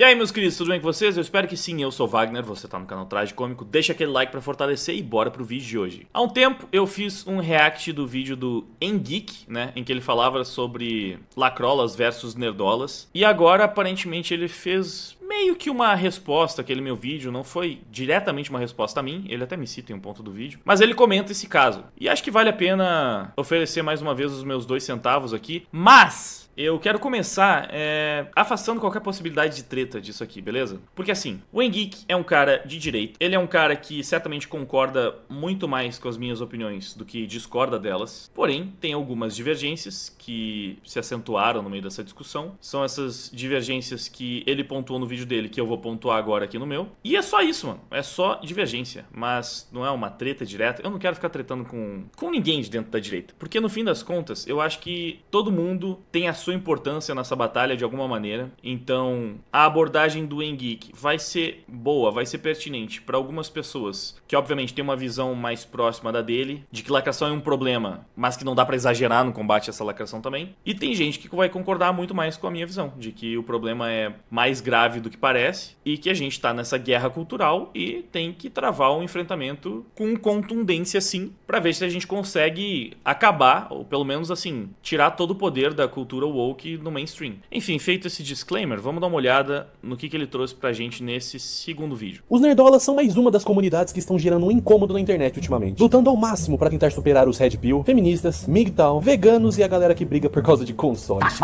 E aí, meus queridos, tudo bem com vocês? Eu espero que sim, eu sou Wagner, você tá no canal Traje Cômico, deixa aquele like pra fortalecer e bora pro vídeo de hoje. Há um tempo eu fiz um react do vídeo do Engeek, né, em que ele falava sobre lacrolas versus nerdolas, e agora aparentemente ele fez meio que uma resposta àquele meu vídeo, não foi diretamente uma resposta a mim, ele até me cita em um ponto do vídeo, mas ele comenta esse caso. E acho que vale a pena oferecer mais uma vez os meus dois centavos aqui, mas eu quero começar é, afastando qualquer possibilidade de treta disso aqui, beleza? Porque assim, o Engeek é um cara de direito, ele é um cara que certamente concorda muito mais com as minhas opiniões do que discorda delas, porém, tem algumas divergências que se acentuaram no meio dessa discussão. São essas divergências que ele pontuou no vídeo dele, que eu vou pontuar agora aqui no meu. E é só isso, mano. É só divergência. Mas não é uma treta direta. Eu não quero ficar tretando com, com ninguém de dentro da direita. Porque no fim das contas, eu acho que todo mundo tem a sua sua importância nessa batalha de alguma maneira. Então, a abordagem do Engeek vai ser boa, vai ser pertinente para algumas pessoas que, obviamente, têm uma visão mais próxima da dele, de que lacração é um problema, mas que não dá para exagerar no combate a essa lacração também. E tem gente que vai concordar muito mais com a minha visão, de que o problema é mais grave do que parece e que a gente está nessa guerra cultural e tem que travar um enfrentamento com contundência, sim, para ver se a gente consegue acabar, ou pelo menos assim, tirar todo o poder da cultura woke no mainstream. Enfim, feito esse disclaimer, vamos dar uma olhada no que, que ele trouxe pra gente nesse segundo vídeo. Os nerdolas são mais uma das comunidades que estão gerando um incômodo na internet ultimamente, lutando ao máximo para tentar superar os Red Pill, feministas, MGTOW, veganos e a galera que briga por causa de consoles.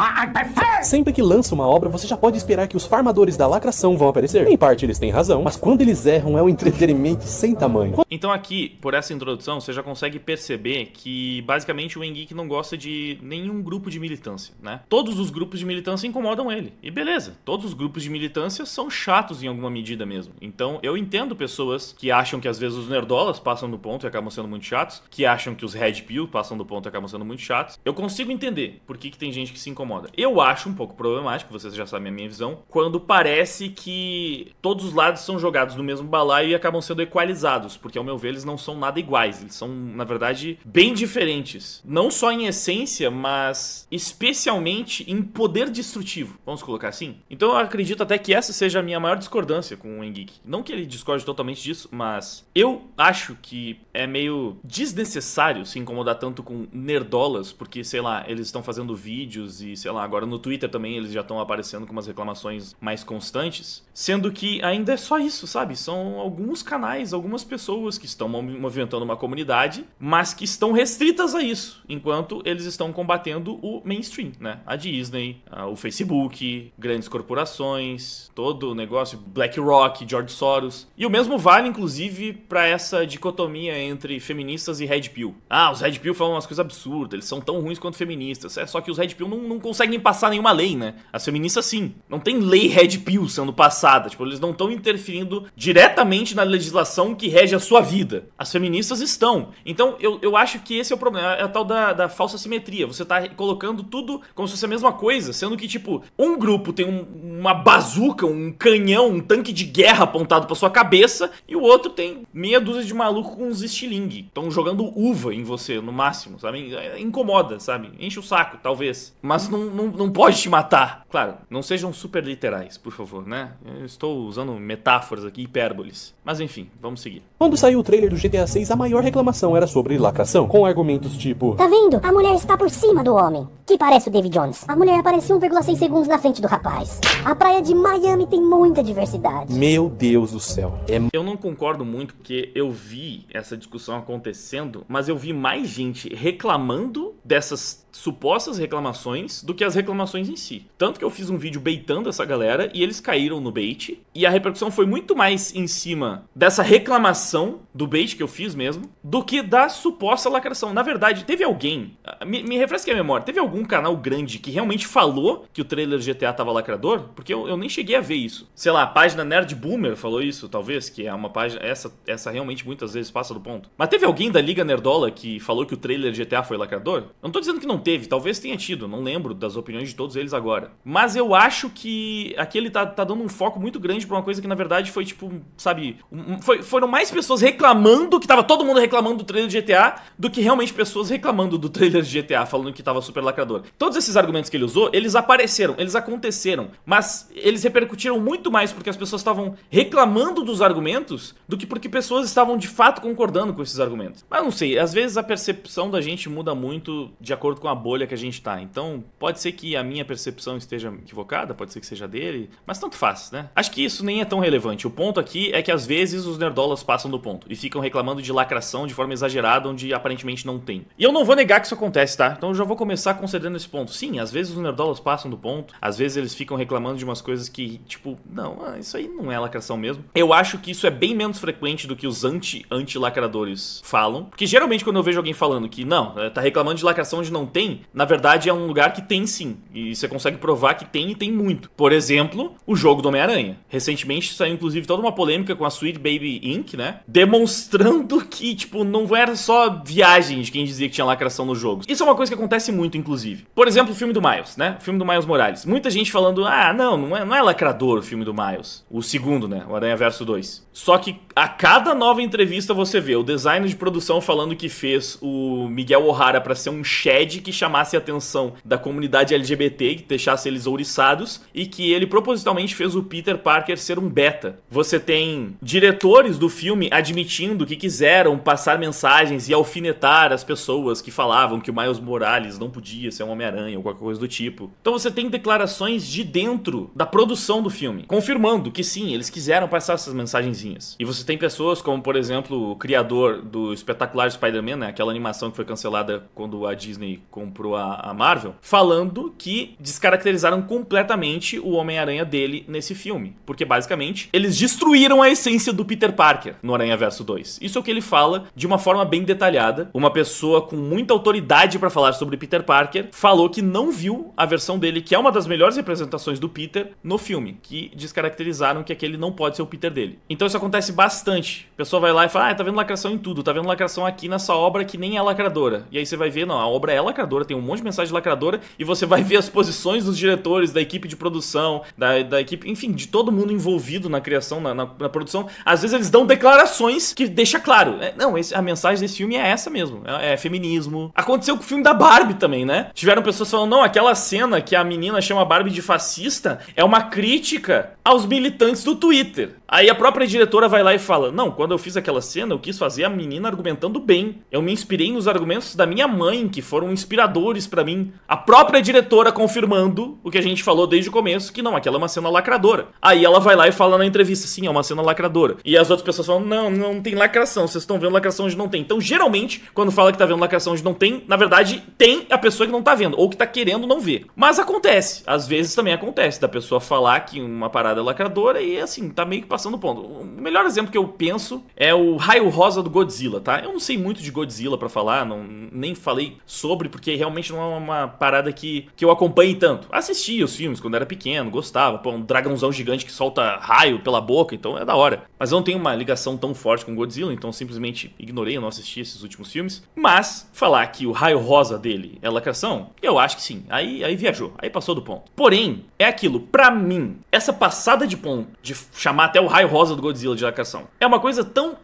Sempre que lança uma obra, você já pode esperar que os farmadores da lacração vão aparecer. Em parte eles têm razão, mas quando eles erram é um entretenimento sem tamanho. Então aqui, por essa introdução, você já consegue perceber que basicamente o Engeek não gosta de nenhum grupo de militância, né? Todos os grupos de militância incomodam ele. E beleza, todos os grupos de militância são chatos em alguma medida mesmo. Então eu entendo pessoas que acham que às vezes os nerdolas passam do ponto e acabam sendo muito chatos, que acham que os red pill passam do ponto e acabam sendo muito chatos. Eu consigo entender por que, que tem gente que se incomoda. Eu acho um pouco problemático, vocês já sabem a minha visão, quando parece que todos os lados são jogados no mesmo balaio e acabam sendo equalizados, porque ao meu ver eles não são nada iguais, eles são na verdade bem diferentes, não só em essência, mas especialmente em poder destrutivo, vamos colocar assim. Então eu acredito até que essa seja a minha maior discordância com o Engik. Não que ele discorde totalmente disso, mas eu acho que é meio desnecessário se incomodar tanto com nerdolas, porque, sei lá, eles estão fazendo vídeos e, sei lá, agora no Twitter também eles já estão aparecendo com umas reclamações mais constantes, sendo que ainda é só isso, sabe? São alguns canais, algumas pessoas que estão movimentando uma comunidade, mas que estão restritas a isso, enquanto eles estão combatendo o mainstream, né? A Disney, a, o Facebook, grandes corporações, todo o negócio, BlackRock, George Soros. E o mesmo vale, inclusive, para essa dicotomia entre feministas e Red Pill. Ah, os Red Pill falam umas coisas absurdas, eles são tão ruins quanto feministas. É só que os Red Pill não, não conseguem passar nenhuma lei, né? As feministas sim. Não tem lei Red Pill sendo passada. Tipo, eles não estão interferindo diretamente na legislação que rege a sua vida. As feministas estão. Então, eu, eu acho que esse é o problema. É, é a tal da, da falsa simetria. Você tá colocando tudo como como se fosse a mesma coisa, sendo que, tipo, um grupo tem um, uma bazuca, um canhão, um tanque de guerra apontado pra sua cabeça, e o outro tem meia dúzia de maluco com uns estilingue. Estão jogando uva em você, no máximo, sabe? Incomoda, sabe? Enche o saco, talvez. Mas não, não, não pode te matar. Claro, não sejam super literais, por favor, né? Eu estou usando metáforas aqui, hipérboles. Mas enfim, vamos seguir. Quando saiu o trailer do GTA 6, a maior reclamação era sobre lacração, com argumentos tipo: Tá vendo? A mulher está por cima do homem, que parece o David Jones. A mulher apareceu 1,6 segundos na frente do rapaz. A praia de Miami tem muita diversidade. Meu Deus do céu. É... Eu não concordo muito porque eu vi essa discussão acontecendo, mas eu vi mais gente reclamando dessas supostas reclamações do que as reclamações em si. Tanto que eu fiz um vídeo beitando essa galera e eles caíram no bait. E a repercussão foi muito mais em cima dessa reclamação do bait que eu fiz mesmo, do que da suposta lacração. Na verdade, teve alguém, ah, me, me refresca a memória, teve algum canal grande que realmente falou que o trailer GTA tava lacrador? Porque eu, eu nem cheguei a ver isso. Sei lá, a página Nerd Boomer falou isso, talvez, que é uma página. Essa, essa realmente muitas vezes passa do ponto. Mas teve alguém da Liga Nerdola que falou que o trailer GTA foi lacrador? Eu não tô dizendo que não teve, talvez tenha tido, não lembro das opiniões de todos eles agora. Mas eu acho que aqui ele tá, tá dando um foco muito grande pra uma coisa que na verdade foi tipo, sabe, um, foi, foram mais pessoas reclamando, que tava todo mundo reclamando do trailer de GTA, do que realmente pessoas reclamando do trailer de GTA, falando que tava super lacrador. Todos esses argumentos que ele usou, eles apareceram, eles aconteceram, mas eles repercutiram muito mais porque as pessoas estavam reclamando dos argumentos do que porque pessoas estavam de fato concordando com esses argumentos. Mas não sei, às vezes a percepção da gente muda muito de acordo com a bolha que a gente está. Então, pode ser que a minha percepção esteja equivocada, pode ser que seja dele, mas tanto faz, né? Acho que isso nem é tão relevante. O ponto aqui é que às vezes os nerdolas passam do ponto e ficam reclamando de lacração de forma exagerada, onde aparentemente não tem. E eu não vou negar que isso acontece, tá? Então eu já vou começar concedendo esse ponto. Sim, às vezes os nerdolas passam do ponto, às vezes eles ficam reclamando de umas coisas que, tipo, não, ah, isso aí não é lacração mesmo. Eu acho que isso é bem menos frequente do que os anti-anti-lacradores falam, porque geralmente quando eu vejo alguém falando que, não, eh, tá reclamando de lacração onde não tem, tem, na verdade é um lugar que tem sim. E você consegue provar que tem e tem muito. Por exemplo, o jogo do Homem-Aranha. Recentemente saiu inclusive toda uma polêmica com a Sweet Baby Inc., né? Demonstrando que, tipo, não era só viagem de quem dizia que tinha lacração nos jogos Isso é uma coisa que acontece muito, inclusive. Por exemplo, o filme do Miles, né? O filme do Miles Morales. Muita gente falando, ah, não, não é, não é lacrador o filme do Miles. O segundo, né? O Aranha Verso 2. Só que a cada nova entrevista você vê o designer de produção falando que fez o Miguel O'Hara para ser um Shed que chamasse a atenção da comunidade LGBT, que deixasse eles ouriçados, e que ele propositalmente fez o Peter Parker ser um beta. Você tem diretores do filme admitindo que quiseram passar mensagens e alfinetar as pessoas que falavam que o Miles Morales não podia ser um Homem-Aranha ou qualquer coisa do tipo. Então você tem declarações de dentro da produção do filme, confirmando que sim, eles quiseram passar essas mensagenzinhas. E você tem pessoas como, por exemplo, o criador do espetacular Spider-Man, né? aquela animação que foi cancelada quando a Disney comprou a, a Marvel, falando que descaracterizaram completamente o Homem-Aranha dele nesse filme. Porque basicamente eles destruíram a essência do Peter Parker no Aranha Verso 2. Isso é o que ele fala de uma forma bem detalhada. Uma pessoa com muita autoridade para falar sobre Peter Parker falou que não viu a versão dele, que é uma das melhores representações do Peter no filme, que descaracterizaram que aquele não pode ser o Peter dele. Então isso acontece bastante. A pessoa vai lá e fala: "Ah, tá vendo lacração em tudo, tá vendo lacração aqui nessa obra que nem é lacradora". E aí você vai ver, não, a obra é lacradora lacradora, tem um monte de mensagem lacradora e você vai ver as posições dos diretores, da equipe de produção, da, da equipe, enfim, de todo mundo envolvido na criação, na, na, na produção. Às vezes eles dão declarações que deixa claro, é, não, esse, a mensagem desse filme é essa mesmo, é, é, feminismo. Aconteceu com o filme da Barbie também, né? Tiveram pessoas falando, não, aquela cena que a menina chama Barbie de fascista é uma crítica aos militantes do Twitter. Aí a própria diretora vai lá e fala: Não, quando eu fiz aquela cena, eu quis fazer a menina argumentando bem. Eu me inspirei nos argumentos da minha mãe, que foram inspiradores para mim. A própria diretora confirmando o que a gente falou desde o começo: que não, aquela é uma cena lacradora. Aí ela vai lá e fala na entrevista: Sim, é uma cena lacradora. E as outras pessoas falam: Não, não tem lacração. Vocês estão vendo lacração onde não tem. Então, geralmente, quando fala que tá vendo lacração onde não tem, na verdade, tem a pessoa que não tá vendo, ou que tá querendo não ver. Mas acontece. Às vezes também acontece da pessoa falar que uma parada é lacradora e assim, tá meio que passando o ponto. O melhor exemplo que eu penso é o raio rosa do Godzilla, tá? Eu não sei muito de Godzilla para falar, não, nem falei sobre, porque realmente não é uma parada que, que eu acompanhe tanto. Assistia os filmes quando era pequeno, gostava. Pô, um dragãozão gigante que solta raio pela boca, então é da hora. Mas eu não tenho uma ligação tão forte com Godzilla, então simplesmente ignorei, eu não assisti esses últimos filmes. Mas falar que o raio rosa dele é lacração, eu acho que sim. Aí, aí viajou, aí passou do ponto. Porém, é aquilo, pra mim, essa passada de ponto, de chamar até o o raio rosa do Godzilla de lacração. É uma coisa tão.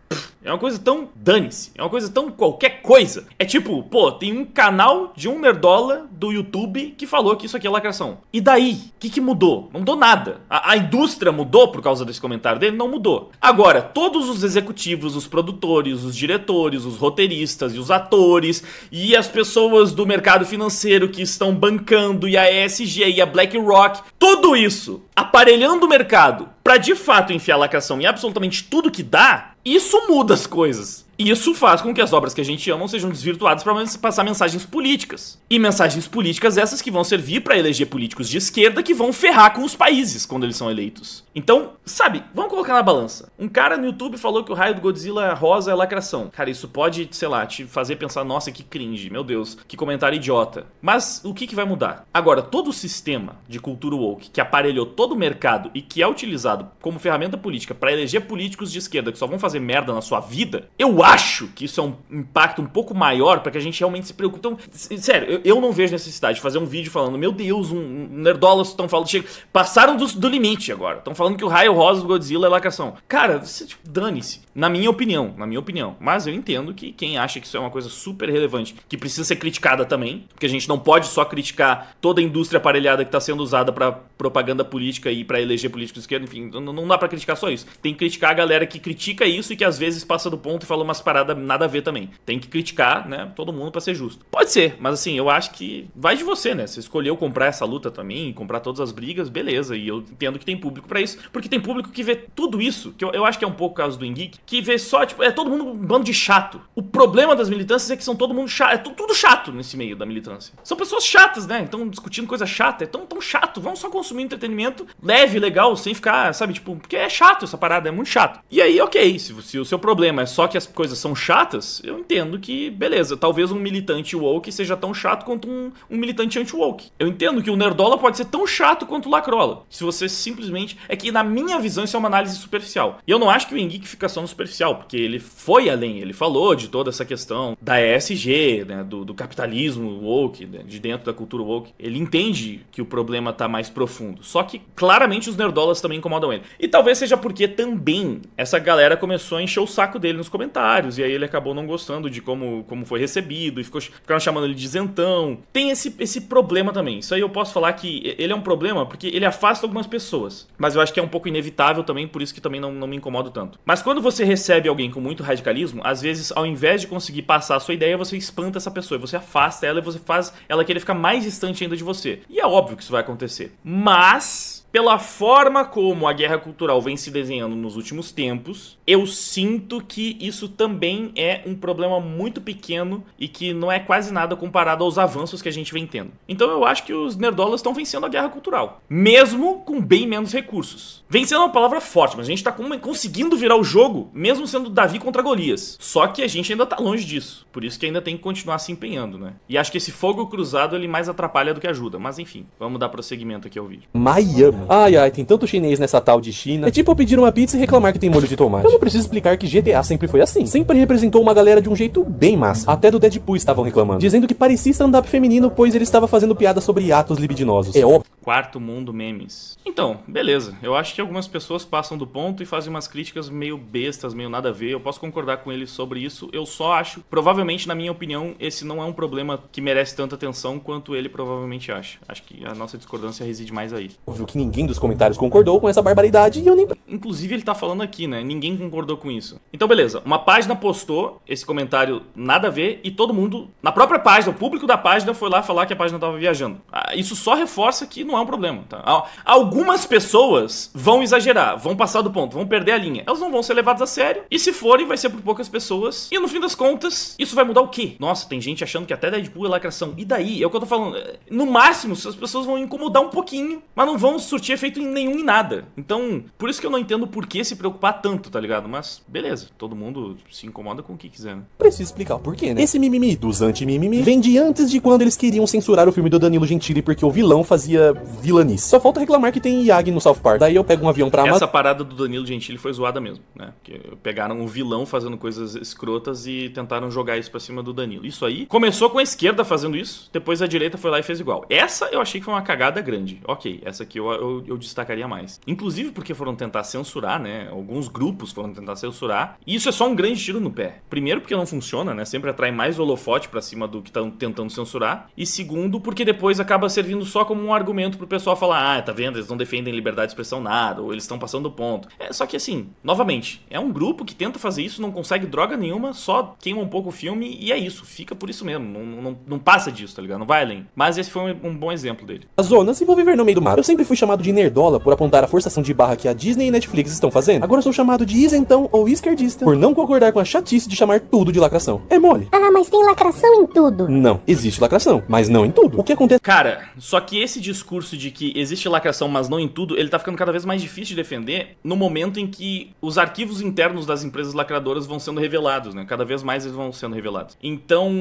É uma coisa tão dane-se. É uma coisa tão qualquer coisa. É tipo, pô, tem um canal de um nerdola do YouTube que falou que isso aqui é lacração. E daí? O que, que mudou? Não mudou nada. A, a, indústria mudou por causa desse comentário dele? Não mudou. Agora, todos os executivos, os produtores, os diretores, os roteiristas e os atores e as pessoas do mercado financeiro que estão bancando e a ESG e a BlackRock, tudo isso aparelhando o mercado para de fato enfiar lacração em absolutamente tudo que dá, isso muda as coisas. Isso faz com que as obras que a gente ama sejam desvirtuadas para passar mensagens políticas. E mensagens políticas essas que vão servir para eleger políticos de esquerda que vão ferrar com os países quando eles são eleitos. Então, sabe, vamos colocar na balança. Um cara no YouTube falou que o raio do Godzilla rosa é lacração. Cara, isso pode, sei lá, te fazer pensar, nossa, que cringe, meu Deus, que comentário idiota. Mas o que, que vai mudar? Agora, todo o sistema de cultura woke que aparelhou todo o mercado e que é utilizado como ferramenta política para eleger políticos de esquerda que só vão fazer merda na sua vida, eu acho que isso é um impacto um pouco maior para que a gente realmente se preocupe. Então, sério, eu, eu, não vejo necessidade de fazer um vídeo falando, meu Deus, um, um nerdolas estão falando, chega, passaram do, do limite agora, estão falando que o raio rosa do Godzilla é lacração. Cara, você, tipo, dane-se. Na minha opinião, na minha opinião. Mas eu entendo que quem acha que isso é uma coisa super relevante, que precisa ser criticada também, porque a gente não pode só criticar toda a indústria aparelhada que está sendo usada para propaganda política e para eleger políticos de esquerda, enfim, não, não dá para criticar só isso. Tem que criticar a galera que critica isso e que às vezes passa do ponto e fala umas paradas nada a ver também. Tem que criticar, né, todo mundo para ser justo. Pode ser, mas assim, eu acho que vai de você, né? Você escolheu comprar essa luta também, comprar todas as brigas, beleza. E eu entendo que tem público para isso isso. Porque tem público que vê tudo isso, que eu, eu acho que é um pouco o caso do Ingeek, que vê só, tipo, é todo mundo um bando de chato. O problema das militâncias é que são todo mundo chato, é tudo, tudo chato nesse meio da militância. São pessoas chatas, né? Então discutindo coisa chata, é tão, tão chato. Vamos só consumir entretenimento leve, legal, sem ficar, sabe, tipo, porque é chato essa parada, é muito chato. E aí, ok, se, se o seu problema é só que as coisas são chatas, eu entendo que, beleza, talvez um militante woke seja tão chato quanto um, um militante anti-woke. Eu entendo que o Nerdola pode ser tão chato quanto o Lacrola. Se você simplesmente. É na minha visão, isso é uma análise superficial. E eu não acho que o Henrique fica só no superficial, porque ele foi além, ele falou de toda essa questão da ESG, né, do, do capitalismo woke, né, de dentro da cultura woke. Ele entende que o problema está mais profundo. Só que, claramente, os nerdolas também incomodam ele. E talvez seja porque também essa galera começou a encher o saco dele nos comentários, e aí ele acabou não gostando de como, como foi recebido, e ficou, ficaram chamando ele de isentão. Tem esse, esse problema também. Isso aí eu posso falar que ele é um problema porque ele afasta algumas pessoas. Mas eu acho acho que é um pouco inevitável também, por isso que também não, não me incomodo tanto. Mas quando você recebe alguém com muito radicalismo, às vezes, ao invés de conseguir passar a sua ideia, você espanta essa pessoa, você afasta ela e você faz ela querer ficar mais distante ainda de você. E é óbvio que isso vai acontecer. Mas pela forma como a guerra cultural vem se desenhando nos últimos tempos, eu sinto que isso também é um problema muito pequeno e que não é quase nada comparado aos avanços que a gente vem tendo. Então eu acho que os nerdolas estão vencendo a guerra cultural, mesmo com bem menos recursos. Vencendo é uma palavra forte, mas a gente está conseguindo virar o jogo, mesmo sendo Davi contra Golias. Só que a gente ainda está longe disso, por isso que ainda tem que continuar se empenhando, né? E acho que esse fogo cruzado ele mais atrapalha do que ajuda, mas enfim, vamos dar prosseguimento aqui ao vídeo. Miami Ai, ai, tem tanto chinês nessa tal de China. É tipo pedir uma pizza e reclamar que tem molho de tomate. Eu não preciso explicar que GTA sempre foi assim. Sempre representou uma galera de um jeito bem massa. Até do Deadpool estavam reclamando, dizendo que parecia stand-up feminino, pois ele estava fazendo piada sobre atos libidinosos. É óbvio. Quarto mundo memes. Então, beleza. Eu acho que algumas pessoas passam do ponto e fazem umas críticas meio bestas, meio nada a ver. Eu posso concordar com ele sobre isso. Eu só acho, provavelmente, na minha opinião, esse não é um problema que merece tanta atenção quanto ele provavelmente acha. Acho que a nossa discordância reside mais aí. Óbvio que ninguém dos comentários concordou com essa barbaridade e eu nem. Inclusive, ele tá falando aqui, né? Ninguém concordou com isso. Então, beleza. Uma página postou esse comentário nada a ver e todo mundo, na própria página, o público da página foi lá falar que a página tava viajando. Ah, isso só reforça que não é um problema, tá? Algumas pessoas vão exagerar, vão passar do ponto, vão perder a linha. Elas não vão ser levadas a sério e se forem, vai ser por poucas pessoas. E no fim das contas, isso vai mudar o quê? Nossa, tem gente achando que até Deadpool é lacração. E daí? É o que eu tô falando. No máximo, as pessoas vão incomodar um pouquinho, mas não vão surtir tinha em nenhum em nada. Então, por isso que eu não entendo por que se preocupar tanto, tá ligado? Mas, beleza, todo mundo se incomoda com o que quiser, né? Preciso explicar o porquê, né? Esse mimimi dos anti-mimimi vem de antes de quando eles queriam censurar o filme do Danilo Gentili porque o vilão fazia vilanice. Só falta reclamar que tem Yagi no South Park. Daí eu pego um avião pra Essa parada do Danilo Gentili foi zoada mesmo, né? Porque pegaram o um vilão fazendo coisas escrotas e tentaram jogar isso pra cima do Danilo. Isso aí começou com a esquerda fazendo isso, depois a direita foi lá e fez igual. Essa eu achei que foi uma cagada grande. Ok, essa aqui eu, eu eu, eu destacaria mais. Inclusive porque foram tentar censurar, né? Alguns grupos foram tentar censurar. E isso é só um grande tiro no pé. Primeiro, porque não funciona, né? Sempre atrai mais holofote para cima do que estão tentando censurar. E segundo, porque depois acaba servindo só como um argumento pro pessoal falar: ah, tá vendo? Eles não defendem liberdade de expressão nada, ou eles estão passando ponto. É, só que assim, novamente, é um grupo que tenta fazer isso, não consegue droga nenhuma, só queima um pouco o filme e é isso. Fica por isso mesmo. Não, não, não passa disso, tá ligado? Não vai além. Mas esse foi um, um bom exemplo dele. A zona se envolver no meio do mar. Eu sempre fui chamado chamado de nerdola por apontar a forçação de barra que a Disney e Netflix estão fazendo, agora sou chamado de isentão ou esquerdista por não concordar com a chatice de chamar tudo de lacração. É mole. Ah, mas tem lacração em tudo. Não, existe lacração, mas não em tudo. O que acontece. Cara, só que esse discurso de que existe lacração, mas não em tudo, ele tá ficando cada vez mais difícil de defender no momento em que os arquivos internos das empresas lacradoras vão sendo revelados, né? Cada vez mais eles vão sendo revelados. Então,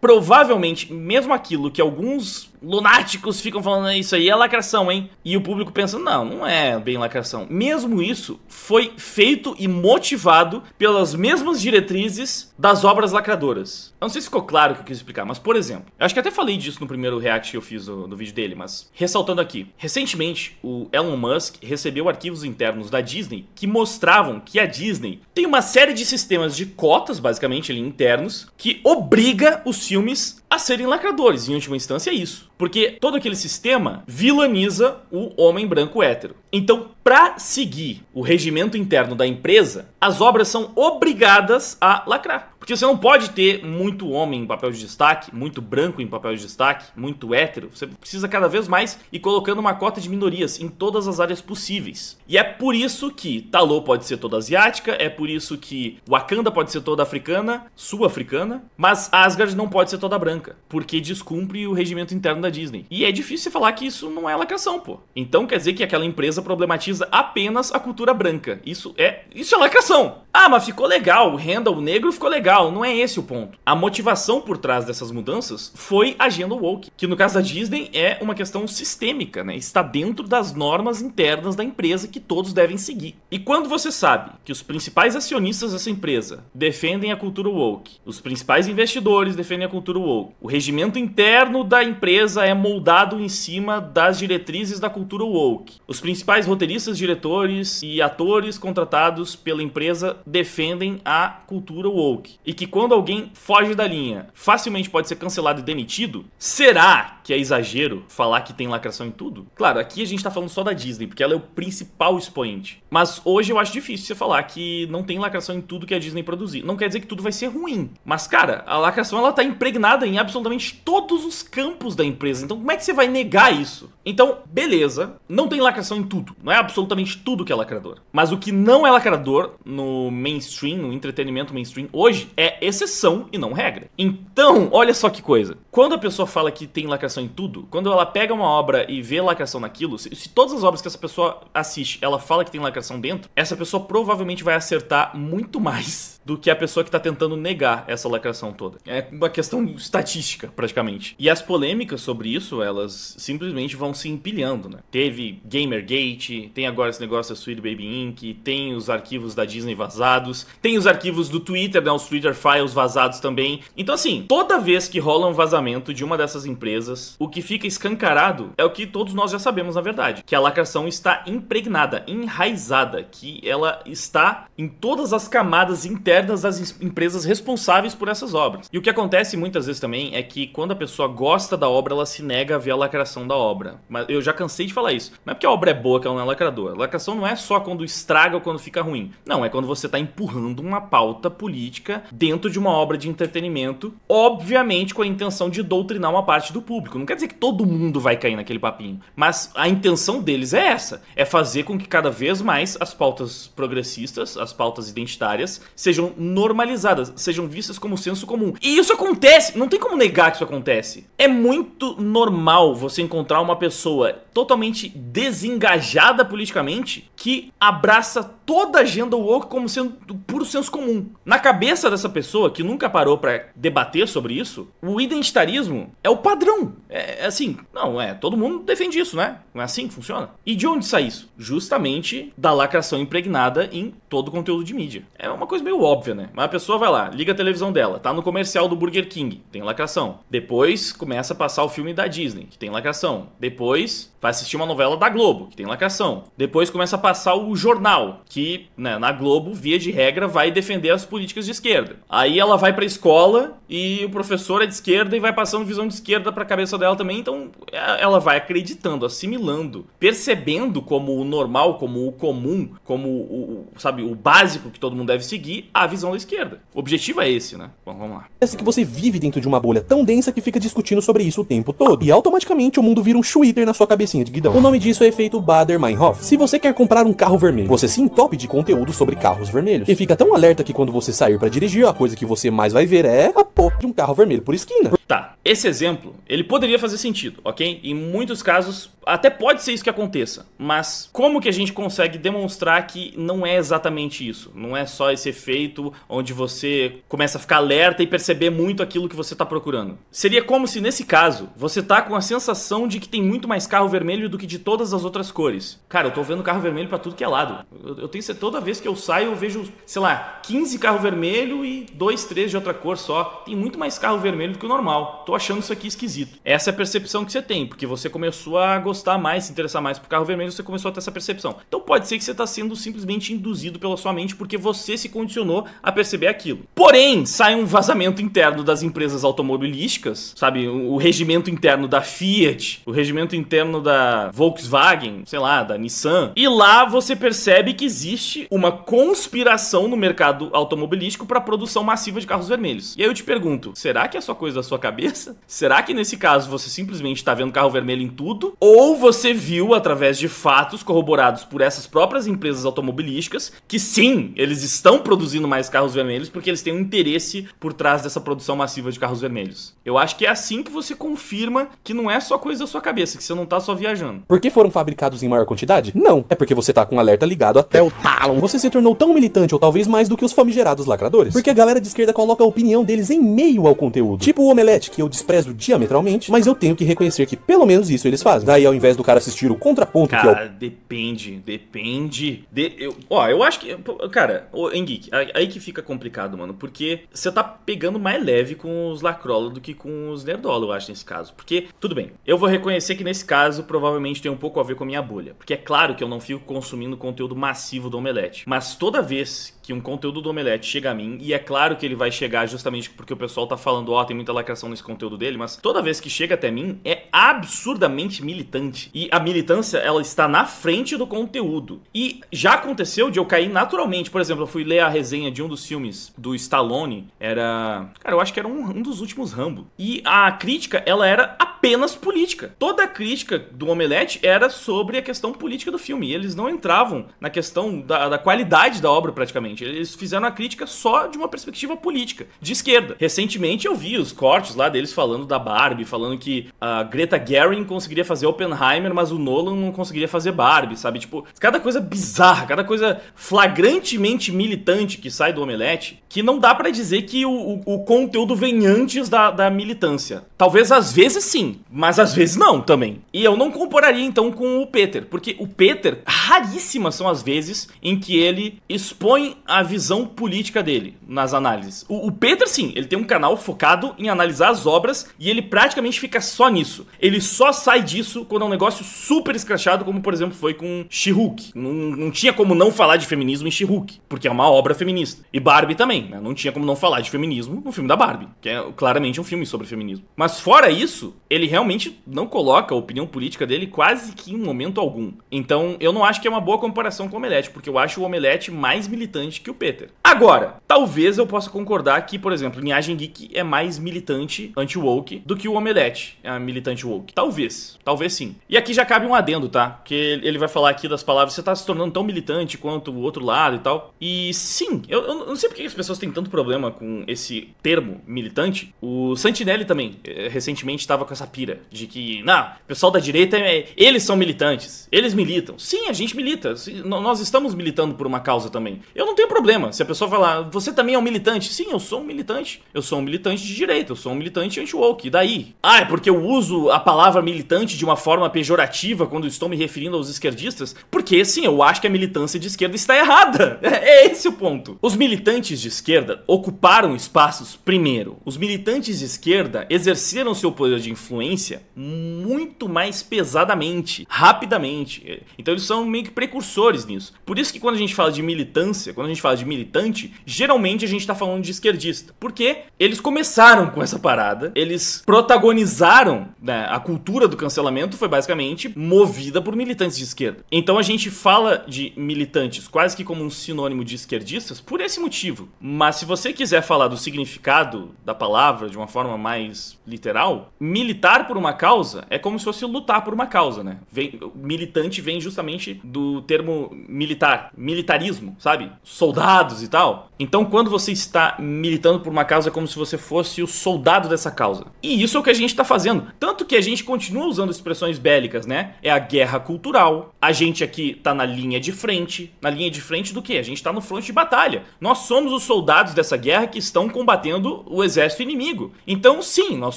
provavelmente, mesmo aquilo que alguns lunáticos ficam falando isso aí é lacração, hein? E o público pensa, não, não é bem lacração. Mesmo isso foi feito e motivado pelas mesmas diretrizes das obras lacradoras. Eu não sei se ficou claro o que eu quis explicar, mas por exemplo, eu acho que até falei disso no primeiro react que eu fiz do, vídeo dele, mas ressaltando aqui. Recentemente, o Elon Musk recebeu arquivos internos da Disney que mostravam que a Disney tem uma série de sistemas de cotas, basicamente, ali internos, que obriga os filmes a serem lacradores. Em última instância, é isso. Porque todo aquele sistema vilaniza o homem branco hétero. Então, para seguir o regimento interno da empresa, as obras são obrigadas a lacrar. Porque você não pode ter muito homem em papel de destaque, muito branco em papel de destaque, muito hétero. Você precisa cada vez mais ir colocando uma cota de minorias em todas as áreas possíveis. E é por isso que Talô pode ser toda asiática, é por isso que Wakanda pode ser toda africana, sul-africana, mas Asgard não pode ser toda branca, porque descumpre o regimento interno da da Disney. E é difícil falar que isso não é lacração, pô. Então quer dizer que aquela empresa problematiza apenas a cultura branca. Isso é. Isso é lacração! Ah, mas ficou legal, o handle negro ficou legal. Não é esse o ponto. A motivação por trás dessas mudanças foi a agenda woke, que no caso da Disney é uma questão sistêmica, né? Está dentro das normas internas da empresa que todos devem seguir. E quando você sabe que os principais acionistas dessa empresa defendem a cultura woke, os principais investidores defendem a cultura woke, o regimento interno da empresa é moldado em cima das diretrizes da cultura woke. Os principais roteiristas, diretores e atores contratados pela empresa defendem a cultura woke. E que quando alguém foge da linha, facilmente pode ser cancelado e demitido. Será que é exagero falar que tem lacração em tudo? Claro, aqui a gente tá falando só da Disney, porque ela é o principal expoente. Mas hoje eu acho difícil você falar que não tem lacração em tudo que a Disney produzir. Não quer dizer que tudo vai ser ruim. Mas, cara, a lacração ela tá impregnada em absolutamente todos os campos da empresa então, como é que você vai negar isso? Então, beleza, não tem lacração em tudo. Não é absolutamente tudo que é lacrador. Mas o que não é lacrador no mainstream, no entretenimento mainstream hoje, é exceção e não regra. Então, olha só que coisa. Quando a pessoa fala que tem lacração em tudo, quando ela pega uma obra e vê lacração naquilo, se, se todas as obras que essa pessoa assiste, ela fala que tem lacração dentro, essa pessoa provavelmente vai acertar muito mais do que a pessoa que está tentando negar essa lacração toda. É uma questão estatística, praticamente. E as polêmicas sobre isso, elas simplesmente vão se empilhando, né? Teve Gamergate, tem agora esse negócio da Sweet Baby Inc., tem os arquivos da Disney vazados, tem os arquivos do Twitter, né? Os Twitter Files vazados também. Então, assim, toda vez que rola um vazamento de uma dessas empresas, o que fica escancarado é o que todos nós já sabemos, na verdade, que a lacração está impregnada, enraizada, que ela está em todas as camadas internas das empresas responsáveis por essas obras. E o que acontece muitas vezes também é que quando a pessoa gosta da obra, ela se nega a ver a lacração da obra. Mas eu já cansei de falar isso. Não é porque a obra é boa que ela não é lacradora. Lacração não é só quando estraga ou quando fica ruim. Não, é quando você está empurrando uma pauta política dentro de uma obra de entretenimento, obviamente com a intenção de doutrinar uma parte do público. Não quer dizer que todo mundo vai cair naquele papinho, mas a intenção deles é essa: é fazer com que cada vez mais as pautas progressistas, as pautas identitárias, sejam normalizadas, sejam vistas como senso comum. E isso acontece, não tem como negar que isso acontece. É muito normal você encontrar uma pessoa pessoa totalmente desengajada politicamente que abraça toda a agenda woke como sendo puro senso comum. Na cabeça dessa pessoa que nunca parou para debater sobre isso, o identitarismo é o padrão. É, é assim, não, é, todo mundo defende isso, né? Não é assim que funciona. E de onde sai isso? Justamente da lacração impregnada em todo o conteúdo de mídia. É uma coisa meio óbvia, né? Mas a pessoa vai lá, liga a televisão dela, tá no comercial do Burger King, tem lacração. Depois começa a passar o filme da Disney, que tem lacração. Depois depois vai assistir uma novela da Globo, que tem lacração. Depois começa a passar o jornal, que né, na Globo, via de regra, vai defender as políticas de esquerda. Aí ela vai pra escola e o professor é de esquerda e vai passando visão de esquerda pra cabeça dela também. Então é, ela vai acreditando, assimilando, percebendo como o normal, como o comum, como o, o sabe, o básico que todo mundo deve seguir, a visão da esquerda. O objetivo é esse, né? Bom, vamos lá. Parece que você vive dentro de uma bolha tão densa que fica discutindo sobre isso o tempo todo. E automaticamente o mundo vira um chui Twitter na sua cabecinha de guidão. O nome disso é efeito Bader-Meinhof. Se você quer comprar um carro vermelho, você se entope de conteúdo sobre carros vermelhos. E fica tão alerta que quando você sair para dirigir, a coisa que você mais vai ver é a porra de um carro vermelho por esquina. Tá, esse exemplo, ele poderia fazer sentido, ok? Em muitos casos, até pode ser isso que aconteça, mas como que a gente consegue demonstrar que não é exatamente isso? Não é só esse efeito onde você começa a ficar alerta e perceber muito aquilo que você está procurando. Seria como se nesse caso você tá com a sensação de que tem muito muito mais carro vermelho do que de todas as outras cores. Cara, eu tô vendo carro vermelho para tudo que é lado. Eu, eu tenho ser toda vez que eu saio, eu vejo, sei lá, 15 carro vermelho e dois, três de outra cor só. Tem muito mais carro vermelho do que o normal. Tô achando isso aqui esquisito. Essa é a percepção que você tem, porque você começou a gostar mais, se interessar mais por carro vermelho, você começou a ter essa percepção. Então pode ser que você tá sendo simplesmente induzido pela sua mente porque você se condicionou a perceber aquilo. Porém, sai um vazamento interno das empresas automobilísticas, sabe? O regimento interno da Fiat, o regimento interno da Volkswagen, sei lá, da Nissan. E lá você percebe que existe uma conspiração no mercado automobilístico para produção massiva de carros vermelhos. E aí eu te pergunto, será que é só coisa da sua cabeça? Será que nesse caso você simplesmente está vendo carro vermelho em tudo? Ou você viu através de fatos corroborados por essas próprias empresas automobilísticas que sim, eles estão produzindo mais carros vermelhos porque eles têm um interesse por trás dessa produção massiva de carros vermelhos. Eu acho que é assim que você confirma que não é só coisa da sua cabeça que você não tá só viajando. Por que foram fabricados em maior quantidade? Não. É porque você tá com um alerta ligado até o talo. Você se tornou tão militante, ou talvez mais, do que os famigerados lacradores. Porque a galera de esquerda coloca a opinião deles em meio ao conteúdo. Tipo o Omelete, que eu desprezo diametralmente, mas eu tenho que reconhecer que pelo menos isso eles fazem. Daí, ao invés do cara assistir o contraponto cara, que é o... depende, depende. De, eu, ó, eu acho que... Cara, ô, aí que fica complicado, mano. Porque você tá pegando mais leve com os lacrola do que com os nerdola, eu acho, nesse caso. Porque, tudo bem, eu vou reconhecer que nesse caso provavelmente tem um pouco a ver com a minha bolha, porque é claro que eu não fico consumindo conteúdo massivo do Omelete, mas toda vez que um conteúdo do Omelete chega a mim, e é claro que ele vai chegar justamente porque o pessoal tá falando, ó, oh, tem muita lacração nesse conteúdo dele, mas toda vez que chega até mim é absurdamente militante. E a militância, ela está na frente do conteúdo. E já aconteceu de eu cair naturalmente, por exemplo, eu fui ler a resenha de um dos filmes do Stallone, era, cara, eu acho que era um, um dos últimos Rambo. E a crítica, ela era a apenas política. Toda a crítica do Omelete era sobre a questão política do filme. eles não entravam na questão da, da qualidade da obra, praticamente. Eles fizeram a crítica só de uma perspectiva política, de esquerda. Recentemente eu vi os cortes lá deles falando da Barbie, falando que a Greta Gerwig conseguiria fazer Oppenheimer, mas o Nolan não conseguiria fazer Barbie, sabe? Tipo, cada coisa bizarra, cada coisa flagrantemente militante que sai do Omelete, que não dá para dizer que o, o, o, conteúdo vem antes da, da militância. Talvez às vezes sim, mas às vezes não também. E eu não compararia então com o Peter, porque o Peter, raríssimas são as vezes em que ele expõe a visão política dele nas análises. O, o Peter, sim, ele tem um canal focado em analisar as obras e ele praticamente fica só nisso. Ele só sai disso quando é um negócio super escrachado, como por exemplo foi com She-Hulk. Não, não, tinha como não falar de feminismo em She-Hulk, porque é uma obra feminista. E Barbie também, né? Não tinha como não falar de feminismo no filme da Barbie, que é claramente um filme sobre feminismo. Mas fora isso, ele realmente não coloca a opinião política dele quase que em momento algum. Então, eu não acho que é uma boa comparação com o Omelete, porque eu acho o Omelete mais militante que o Peter. Agora, talvez eu possa concordar que, por exemplo, Linhagem Geek é mais militante anti-woke do que o Omelete é militante woke. Talvez, talvez sim. E aqui já cabe um adendo, tá? Porque ele vai falar aqui das palavras, você tá se tornando tão militante quanto o outro lado e tal. E sim, eu, eu não sei porque as pessoas têm tanto problema com esse termo militante. O Santinelli também, eh, recentemente, estava com essa essa pira de que, não, o pessoal da direita, é, eles são militantes, eles militam. Sim, a gente milita, nós estamos militando por uma causa também. Eu não tenho problema se a pessoa falar, você também é um militante. Sim, eu sou um militante, eu sou um militante de direita, eu sou um militante anti-woke, daí? Ah, é porque eu uso a palavra militante de uma forma pejorativa quando estou me referindo aos esquerdistas? Porque, sim, eu acho que a militância de esquerda está errada. É esse o ponto. Os militantes de esquerda ocuparam espaços primeiro. Os militantes de esquerda exerceram seu poder de influência influência muito mais pesadamente, rapidamente. Então eles são meio que precursores nisso. Por isso que quando a gente fala de militância, quando a gente fala de militante, geralmente a gente está falando de esquerdista. Porque eles começaram com essa parada, eles protagonizaram né, a cultura do cancelamento, foi basicamente movida por militantes de esquerda. Então a gente fala de militantes quase que como um sinônimo de esquerdistas por esse motivo. Mas se você quiser falar do significado da palavra de uma forma mais literal, militar militar por uma causa é como se fosse lutar por uma causa, né? Vem, militante vem justamente do termo militar, militarismo, sabe? Soldados e tal. Então, quando você está militando por uma causa, é como se você fosse o soldado dessa causa. E isso é o que a gente está fazendo. Tanto que a gente continua usando expressões bélicas, né? É a guerra cultural. A gente aqui está na linha de frente. Na linha de frente do que? A gente está no fronte de batalha. Nós somos os soldados dessa guerra que estão combatendo o exército inimigo. Então, sim, nós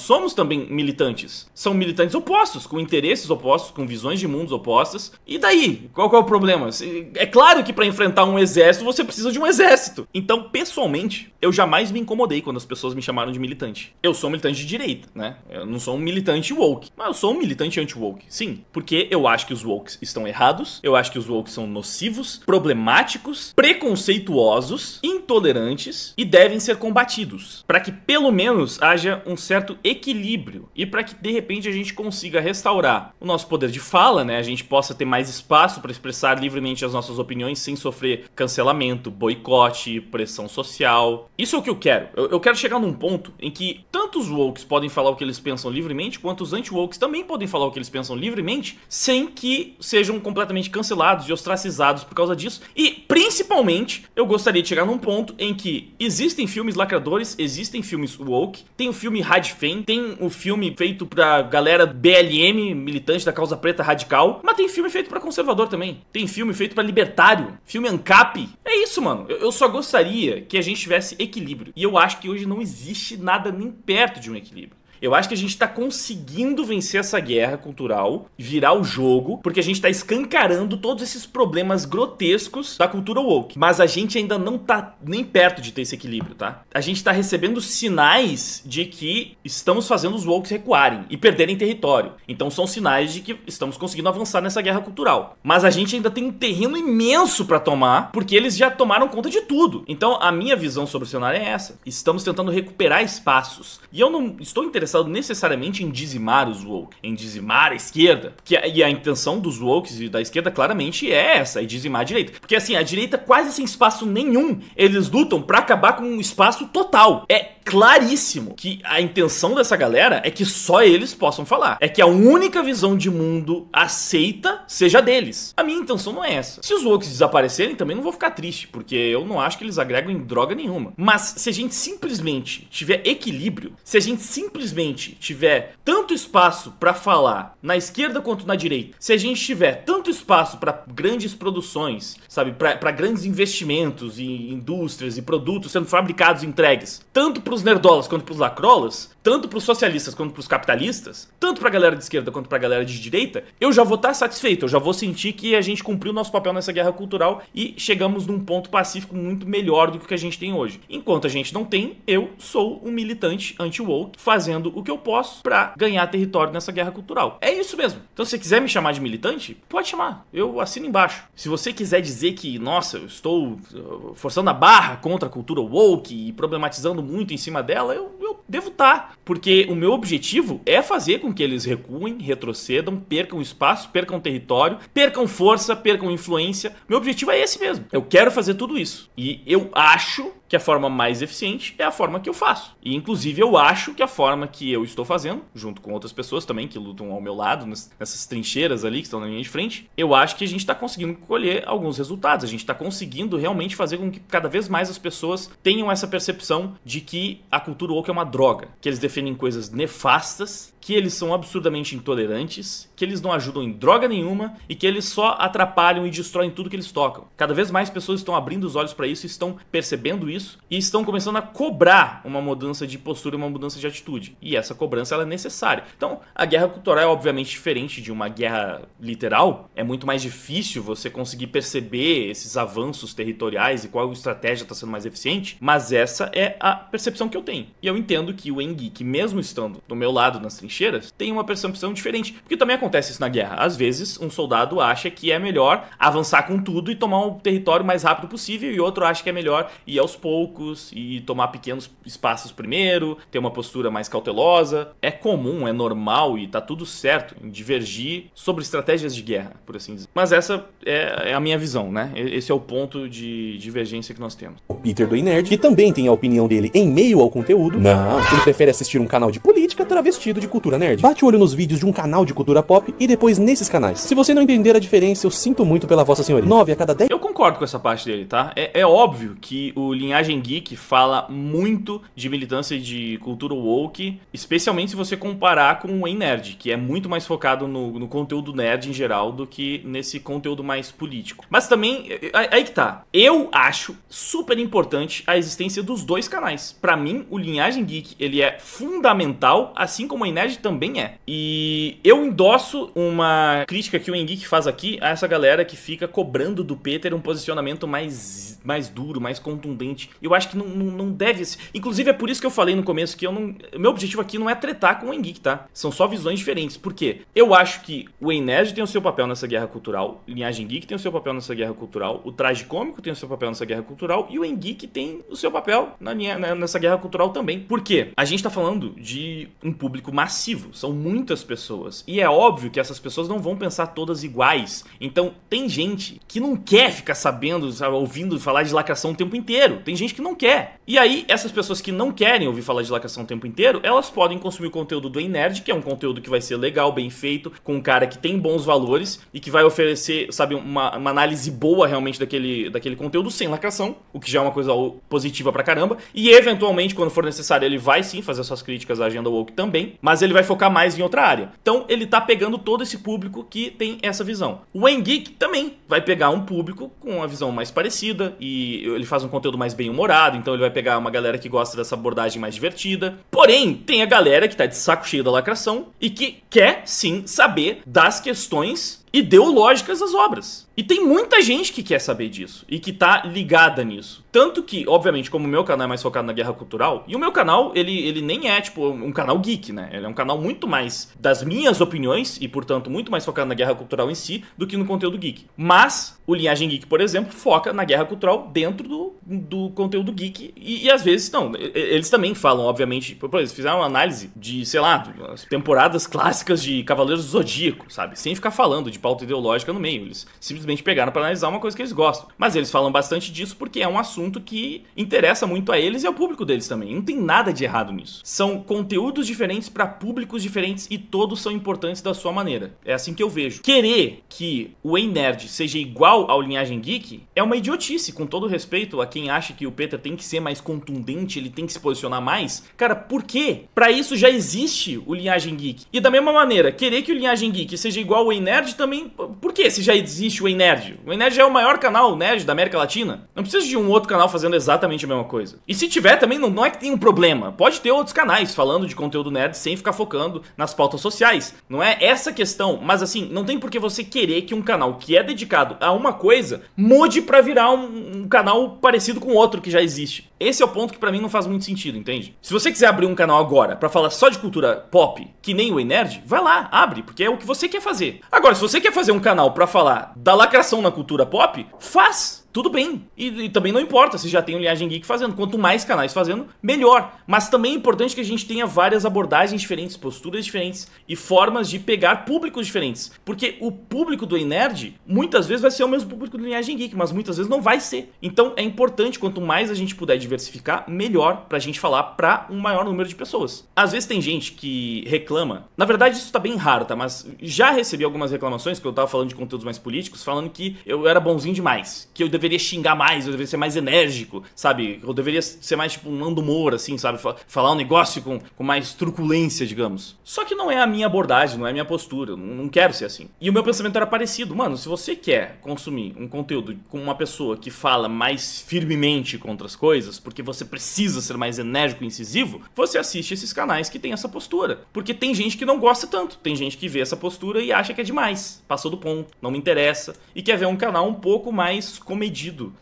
somos também militantes militantes. São militantes opostos, com interesses opostos, com visões de mundos opostas. E daí? Qual é o problema? É claro que para enfrentar um exército você precisa de um exército. Então, pessoalmente, eu jamais me incomodei quando as pessoas me chamaram de militante. Eu sou um militante de direita, né? Eu não sou um militante woke, mas eu sou um militante anti-woke. Sim, porque eu acho que os wokes estão errados, eu acho que os wokes são nocivos, problemáticos, preconceituosos, intolerantes e devem ser combatidos para que pelo menos haja um certo equilíbrio e para que que de repente a gente consiga restaurar o nosso poder de fala, né? A gente possa ter mais espaço para expressar livremente as nossas opiniões sem sofrer cancelamento, boicote, pressão social. Isso é o que eu quero. Eu, eu quero chegar num ponto em que tanto os wokes podem falar o que eles pensam livremente, quanto os anti-wokes também podem falar o que eles pensam livremente, sem que sejam completamente cancelados e ostracizados por causa disso. E principalmente, eu gostaria de chegar num ponto em que existem filmes lacradores, existem filmes woke, tem o filme Radfem, tem o filme feito feito pra galera BLM, militante da causa preta radical, mas tem filme feito para conservador também. Tem filme feito para libertário, filme ANCAP. É isso, mano. Eu, eu só gostaria que a gente tivesse equilíbrio. E eu acho que hoje não existe nada nem perto de um equilíbrio. Eu acho que a gente tá conseguindo vencer essa guerra cultural, virar o jogo, porque a gente tá escancarando todos esses problemas grotescos da cultura woke. Mas a gente ainda não tá nem perto de ter esse equilíbrio, tá? A gente tá recebendo sinais de que estamos fazendo os wokes recuarem e perderem território. Então são sinais de que estamos conseguindo avançar nessa guerra cultural. Mas a gente ainda tem um terreno imenso para tomar, porque eles já tomaram conta de tudo. Então a minha visão sobre o cenário é essa. Estamos tentando recuperar espaços. E eu não estou interessado interessado necessariamente em dizimar os woke, em dizimar a esquerda. Que, e a intenção dos wokes e da esquerda claramente é essa, é dizimar a direita. Porque assim, a direita quase sem espaço nenhum, eles lutam para acabar com um espaço total. É claríssimo que a intenção dessa galera é que só eles possam falar. É que a única visão de mundo aceita seja deles. A minha intenção não é essa. Se os woke desaparecerem, também não vou ficar triste, porque eu não acho que eles agregam em droga nenhuma. Mas se a gente simplesmente tiver equilíbrio, se a gente simplesmente simplesmente tiver tanto espaço para falar na esquerda quanto na direita, se a gente tiver tanto espaço para grandes produções, sabe, para grandes investimentos e indústrias e produtos sendo fabricados e entregues, tanto para os nerdolas quanto para os lacrolas, tanto para os socialistas quanto para os capitalistas, tanto para a galera de esquerda quanto para a galera de direita, eu já vou estar tá satisfeito, eu já vou sentir que a gente cumpriu nosso papel nessa guerra cultural e chegamos num ponto pacífico muito melhor do que o que a gente tem hoje. Enquanto a gente não tem, eu sou um militante anti-woke fazendo fazendo o que eu posso para ganhar território nessa guerra cultural. É isso mesmo. Então, se você quiser me chamar de militante, pode chamar. Eu assino embaixo. Se você quiser dizer que, nossa, eu estou uh, forçando a barra contra a cultura woke e problematizando muito em cima dela, eu, eu devo estar. Tá. Porque o meu objetivo é fazer com que eles recuem, retrocedam, percam espaço, percam território, percam força, percam influência. Meu objetivo é esse mesmo. Eu quero fazer tudo isso. E eu acho que a forma mais eficiente é a forma que eu faço. E inclusive eu acho que a forma que eu estou fazendo, junto com outras pessoas também que lutam ao meu lado, nessas trincheiras ali que estão na linha de frente, eu acho que a gente está conseguindo colher alguns resultados. A gente está conseguindo realmente fazer com que cada vez mais as pessoas tenham essa percepção de que a cultura woke é uma droga, que eles defendem coisas nefastas que eles são absurdamente intolerantes, que eles não ajudam em droga nenhuma e que eles só atrapalham e destroem tudo que eles tocam. Cada vez mais pessoas estão abrindo os olhos para isso, estão percebendo isso e estão começando a cobrar uma mudança de postura, uma mudança de atitude. E essa cobrança ela é necessária. Então, a guerra cultural é obviamente diferente de uma guerra literal. É muito mais difícil você conseguir perceber esses avanços territoriais e qual estratégia está sendo mais eficiente, mas essa é a percepção que eu tenho. E eu entendo que o Engi, que mesmo estando do meu lado nas trincheiras, trincheiras tem uma percepção diferente. Porque também acontece isso na guerra. Às vezes, um soldado acha que é melhor avançar com tudo e tomar um território mais rápido possível, e outro acha que é melhor ir aos poucos e tomar pequenos espaços primeiro, ter uma postura mais cautelosa. É comum, é normal e tá tudo certo em divergir sobre estratégias de guerra, por assim dizer. Mas essa é, é a minha visão, né? Esse é o ponto de divergência que nós temos. O Peter do Inerd, que também tem a opinião dele em meio ao conteúdo, não, ele prefere assistir um canal de política travestido de cultura cultura nerd? Bate o olho nos vídeos de um canal de cultura pop e depois nesses canais. Se você não entender a diferença, eu sinto muito pela vossa senhoria. 9 a cada 10... Eu concordo com essa parte dele, tá? É, é óbvio que o Linhagem Geek fala muito de militância de cultura woke, especialmente se você comparar com o Em Nerd, que é muito mais focado no, no conteúdo nerd em geral do que nesse conteúdo mais político. Mas também, é, é, aí que tá. Eu acho super importante a existência dos dois canais. Para mim, o Linhagem Geek, ele é fundamental, assim como o Nerd também é. E eu endosso uma crítica que o Henrique faz aqui a essa galera que fica cobrando do Peter um posicionamento mais, mais duro, mais contundente. Eu acho que não, não, não deve. Inclusive, é por isso que eu falei no começo que eu não. Meu objetivo aqui não é tretar com o Henrique, tá? São só visões diferentes. Por quê? Eu acho que o Enerd tem o seu papel nessa guerra cultural, Linhagem Geek tem o seu papel nessa guerra cultural, o Traje Cômico tem o seu papel nessa guerra cultural e o Engeek tem o seu papel na linha, né, nessa guerra cultural também. Por quê? A gente tá falando de um público massivo massivo, são muitas pessoas. E é óbvio que essas pessoas não vão pensar todas iguais. Então, tem gente que não quer ficar sabendo, sabe, ouvindo falar de lacração o tempo inteiro. Tem gente que não quer. E aí, essas pessoas que não querem ouvir falar de lacração o tempo inteiro, elas podem consumir o conteúdo do Nerd, que é um conteúdo que vai ser legal, bem feito, com um cara que tem bons valores e que vai oferecer, sabe, uma, uma análise boa realmente daquele, daquele conteúdo sem lacração, o que já é uma coisa positiva pra caramba. E eventualmente, quando for necessário, ele vai sim fazer suas críticas à agenda woke também, mas ele ele vai focar mais em outra área. Então ele tá pegando todo esse público que tem essa visão. O Engeek também vai pegar um público com uma visão mais parecida e ele faz um conteúdo mais bem humorado, então ele vai pegar uma galera que gosta dessa abordagem mais divertida. Porém, tem a galera que tá de saco cheio da lacração e que quer sim saber das questões ideológicas às obras. E tem muita gente que quer saber disso e que tá ligada nisso. Tanto que, obviamente, como o meu canal é mais focado na guerra cultural, e o meu canal, ele, ele nem é, tipo, um canal geek, né? Ele é um canal muito mais das minhas opiniões e, portanto, muito mais focado na guerra cultural em si do que no conteúdo geek. Mas o Linhagem Geek, por exemplo, foca na guerra cultural dentro do, do conteúdo geek e, e às vezes, não, eles também falam, obviamente, por tipo, exemplo, fizeram uma análise de, sei lá, temporadas clássicas de Cavaleiros do Zodíaco, sabe? Sem ficar falando de pauta ideológica no meio. Eles simplesmente pegaram para analisar uma coisa que eles gostam. Mas eles falam bastante disso porque é um assunto que interessa muito a eles e ao público deles também. Não tem nada de errado nisso. São conteúdos diferentes para públicos diferentes e todos são importantes da sua maneira. É assim que eu vejo. Querer que o Ei Nerd seja igual ao Linhagem Geek é uma idiotice, com todo respeito a quem acha que o Peter tem que ser mais contundente, ele tem que se posicionar mais. Cara, por quê? Para isso já existe o Linhagem Geek. E da mesma maneira, querer que o Linhagem Geek seja igual ao Ei Nerd também também. Por que se já existe o Enerd? O Enerd é o maior canal nerd da América Latina. Não precisa de um outro canal fazendo exatamente a mesma coisa. E se tiver também, não, não é que tem um problema. Pode ter outros canais falando de conteúdo nerd sem ficar focando nas pautas sociais. Não é essa questão. Mas assim, não tem por que você querer que um canal que é dedicado a uma coisa mude para virar um, um canal parecido com outro que já existe. Esse é o ponto que para mim não faz muito sentido, entende? Se você quiser abrir um canal agora para falar só de cultura pop, que nem o Enerd, vai lá, abre, porque é o que você quer fazer. Agora, se você quer fazer um canal para falar da lacração na cultura pop, faz tudo bem. E, e, também não importa se já tem o Linhagem Geek fazendo. Quanto mais canais fazendo, melhor. Mas também é importante que a gente tenha várias abordagens diferentes, posturas diferentes e formas de pegar públicos diferentes. Porque o público do nerd muitas vezes vai ser o mesmo público do Linhagem Geek, mas muitas vezes não vai ser. Então é importante, quanto mais a gente puder diversificar, melhor pra gente falar pra um maior número de pessoas. Às vezes tem gente que reclama. Na verdade, isso tá bem raro, tá? Mas já recebi algumas reclamações que eu tava falando de conteúdos mais políticos, falando que eu era bonzinho demais. Que eu deveria xingar mais, eu deveria ser mais enérgico, sabe? Eu deveria ser mais tipo um Nando Moura, assim, sabe? Falar um negócio com, com mais truculência, digamos. Só que não é a minha abordagem, não é a minha postura, não quero ser assim. E o meu pensamento era parecido. Mano, se você quer consumir um conteúdo com uma pessoa que fala mais firmemente contra as coisas, porque você precisa ser mais enérgico e incisivo, você assiste esses canais que tem essa postura. Porque tem gente que não gosta tanto, tem gente que vê essa postura e acha que é demais, passou do ponto, não me interessa, e quer ver um canal um pouco mais comedido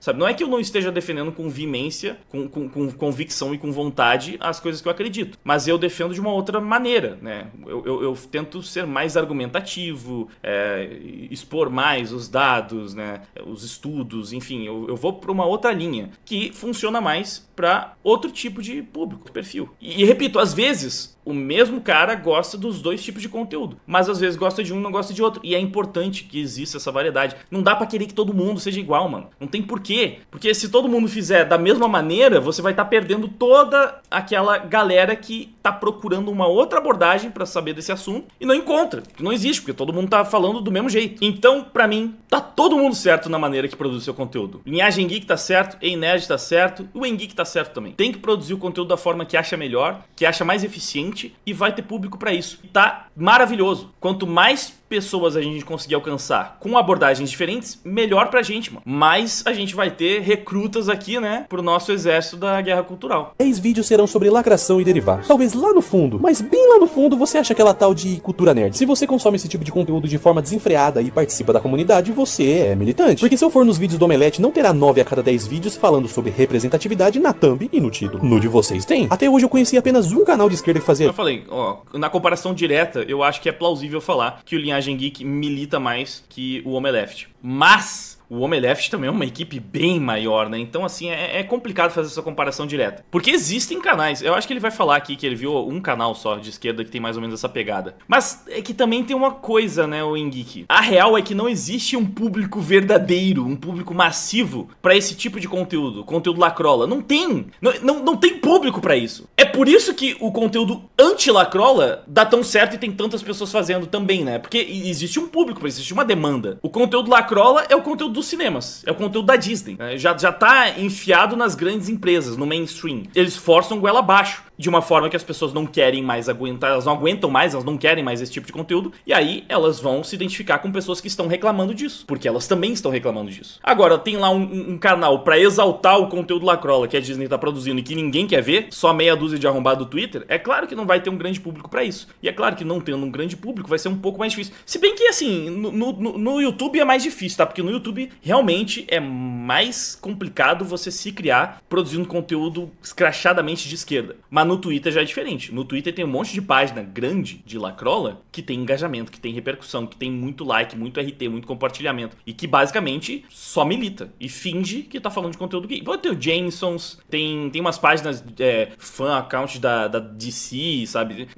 sabe? Não é que eu não esteja defendendo com vimência, com, com, com convicção e com vontade as coisas que eu acredito, mas eu defendo de uma outra maneira, né? Eu, eu, eu tento ser mais argumentativo, é, expor mais os dados, né? Os estudos, enfim, eu, eu vou para uma outra linha que funciona mais para outro tipo de público, perfil. E, e repito, às vezes o mesmo cara gosta dos dois tipos de conteúdo, mas às vezes gosta de um e não gosta de outro. E é importante que exista essa variedade. Não dá para querer que todo mundo seja igual, mano. Não tem porquê. Porque se todo mundo fizer da mesma maneira, você vai estar tá perdendo toda aquela galera que está procurando uma outra abordagem para saber desse assunto e não encontra. Não existe, porque todo mundo está falando do mesmo jeito. Então, para mim, tá todo mundo certo na maneira que produz seu conteúdo. Linhagem Geek tá certo, Ened tá certo, o Engeek tá certo também. Tem que produzir o conteúdo da forma que acha melhor, que acha mais eficiente e vai ter público para isso. Tá maravilhoso. Quanto mais pessoas a gente conseguir alcançar com abordagens diferentes, melhor pra gente, mano. mas a gente vai ter recrutas aqui, né, pro nosso exército da guerra cultural. 10 vídeos serão sobre lacração e derivados. Talvez lá no fundo, mas bem lá no fundo, você acha aquela tal de cultura nerd. Se você consome esse tipo de conteúdo de forma desenfreada e participa da comunidade, você é militante. Porque se eu for nos vídeos do Omelete, não terá 9 a cada 10 vídeos falando sobre representatividade na thumb e no título. No de vocês tem. Até hoje eu conheci apenas um canal de esquerda que fazia. Eu falei, ó, na comparação direta, eu acho que é plausível falar que o Linha Linhagem Geek milita mais que o Homem Left. Mas o Homem Left também é uma equipe bem maior, né? Então, assim, é, é, complicado fazer essa comparação direta. Porque existem canais. Eu acho que ele vai falar aqui que ele viu um canal só de esquerda que tem mais ou menos essa pegada. Mas é que também tem uma coisa, né, o Engeek? A real é que não existe um público verdadeiro, um público massivo para esse tipo de conteúdo. Conteúdo lacrola. Não tem. Não, não, não tem público para isso. É por isso que o conteúdo anti-lacrola dá tão certo e tem tantas pessoas fazendo também, né? Porque existe um público, existe uma demanda. O conteúdo lacrola é o conteúdo dos cinemas, é o conteúdo da Disney. Né? Já, já tá enfiado nas grandes empresas, no mainstream. Eles forçam goela abaixo de uma forma que as pessoas não querem mais aguentar, elas não aguentam mais, elas não querem mais esse tipo de conteúdo, e aí elas vão se identificar com pessoas que estão reclamando disso, porque elas também estão reclamando disso. Agora, tem lá um, um canal para exaltar o conteúdo lacrola que a Disney tá produzindo e que ninguém quer ver, só meia dúzia de arrombado do Twitter, é claro que não vai ter um grande público para isso. E é claro que não tendo um grande público vai ser um pouco mais difícil. Se bem que, assim, no, no, no YouTube é mais difícil, tá? Porque no YouTube realmente é mais complicado você se criar produzindo conteúdo escrachadamente de esquerda. Mas no Twitter já é diferente. No Twitter tem um monte de página grande de lacrola que tem engajamento, que tem repercussão, que tem muito like, muito RT, muito compartilhamento e que basicamente só milita e finge que tá falando de conteúdo gay. Tem o Jamesons, tem, tem umas páginas é, fan account da, da DC, sabe?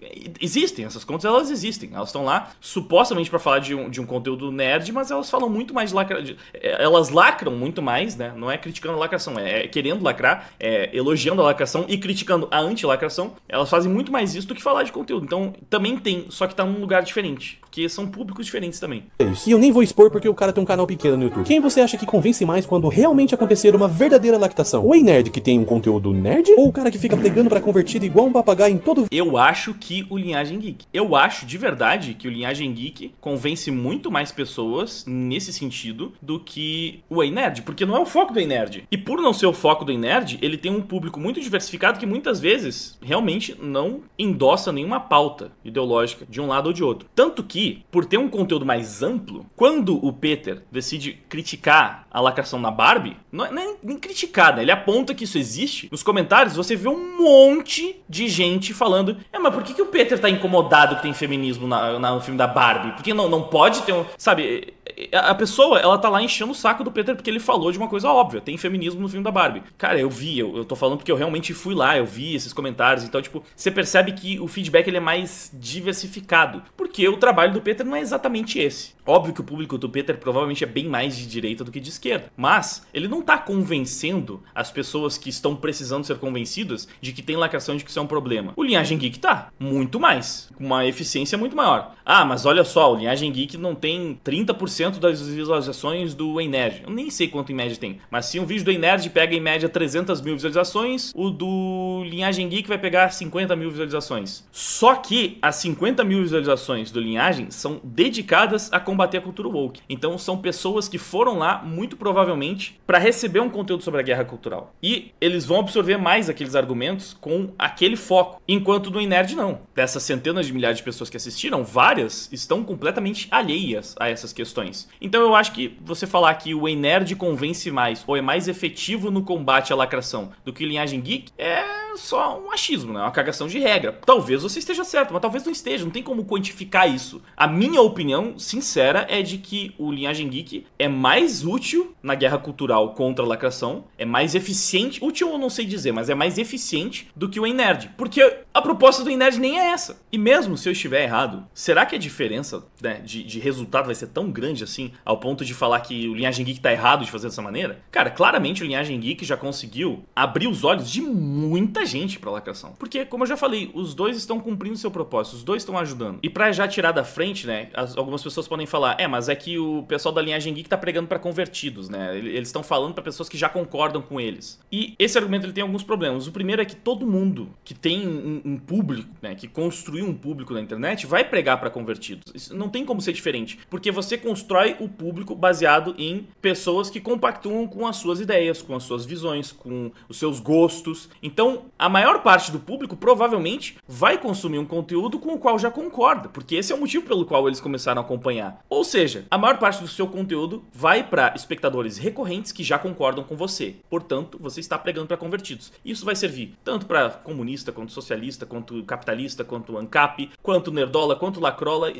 Existem, essas contas elas existem. Elas estão lá supostamente para falar de um, de um conteúdo nerd, mas elas falam muito mais de lacra... É, elas lacram muito mais, né? Não é criticando a lacração, é, é querendo lacrar, é elogiando a lacração e criticando a anti-lacração lacração, elas fazem muito mais isso do que falar de conteúdo. Então, também tem, só que tá num lugar diferente. Porque são públicos diferentes também. É isso. E eu nem vou expor porque o cara tem um canal pequeno no YouTube. Quem você acha que convence mais quando realmente acontecer uma verdadeira lactação? O nerd que tem um conteúdo nerd? Ou o cara que fica pegando pra convertido igual um papagaio em todo... Eu acho que o Linhagem Geek. Eu acho, de verdade, que o Linhagem Geek convence muito mais pessoas, nesse sentido, do que o nerd Porque não é o foco do nerd E por não ser o foco do nerd ele tem um público muito diversificado que muitas vezes realmente não endossa nenhuma pauta ideológica de um lado ou de outro. Tanto que, por ter um conteúdo mais amplo, quando o Peter decide criticar a lacração na Barbie, não é, é nem, nem criticar, né? Ele aponta que isso existe. Nos comentários você vê um monte de gente falando: é, mas por que, que o Peter tá incomodado que tem feminismo na, na, no filme da Barbie? Porque não, não pode ter um. Sabe, a pessoa, ela tá lá enchendo o saco do Peter porque ele falou de uma coisa óbvia. Tem feminismo no filme da Barbie. Cara, eu vi, eu, eu tô falando porque eu realmente fui lá, eu vi esses comentários. Então, tipo, você percebe que o feedback ele é mais diversificado. Porque o trabalho do Peter não é exatamente esse. Óbvio que o público do Peter provavelmente é bem mais de direita do que de esquerda. Mas ele não tá convencendo as pessoas que estão precisando ser convencidas de que tem lacração de que isso é um problema. O Linhagem Geek tá. Muito mais. Com uma eficiência muito maior. Ah, mas olha só, o Linhagem Geek não tem 30% das visualizações do Enerd. Eu nem sei quanto em média tem, mas se um vídeo do Enerd pega em média 300 mil visualizações, o do Linhagem Geek vai pegar 50 mil visualizações. Só que as 50 mil visualizações do Linhagem são dedicadas a combater a cultura woke. Então são pessoas que foram lá, muito provavelmente, para receber um conteúdo sobre a guerra cultural. E eles vão absorver mais aqueles argumentos com aquele foco. Enquanto do Enerd, não. Dessas centenas de milhares de pessoas que assistiram, várias estão completamente alheias a essas questões questões. Então eu acho que você falar que o e Nerd convence mais ou é mais efetivo no combate à lacração do que Linhagem Geek é só um achismo, né? É uma cagação de regra. Talvez você esteja certo, mas talvez não esteja, não tem como quantificar isso. A minha opinião sincera é de que o Linhagem Geek é mais útil na guerra cultural contra a lacração, é mais eficiente, útil eu não sei dizer, mas é mais eficiente do que o e Nerd, porque a proposta do e Nerd nem é essa. E mesmo se eu estiver errado, será que a diferença né, de, de resultado vai ser tão grande? grande, assim, ao ponto de falar que o Linhagem Geek tá errado de fazer dessa maneira? Cara, claramente o Linhagem Geek já conseguiu abrir os olhos de muita gente pra lacração. Porque, como eu já falei, os dois estão cumprindo seu propósito, os dois estão ajudando. E para já tirar da frente, né, as, algumas pessoas podem falar, é, mas é que o pessoal da Linhagem Geek tá pregando para convertidos, né? Eles estão falando para pessoas que já concordam com eles. E esse argumento ele tem alguns problemas. O primeiro é que todo mundo que tem um, um público, né, que construiu um público na internet, vai pregar para convertidos. Isso não tem como ser diferente, porque você construiu constrói o público baseado em pessoas que compactuam com as suas ideias, com as suas visões, com os seus gostos. Então, a maior parte do público provavelmente vai consumir um conteúdo com o qual já concorda, porque esse é o motivo pelo qual eles começaram a acompanhar. Ou seja, a maior parte do seu conteúdo vai para espectadores recorrentes que já concordam com você. Portanto, você está pregando para convertidos. Isso vai servir tanto para comunista, quanto socialista, quanto capitalista, quanto ANCAP, quanto nerdola, quanto lacrola,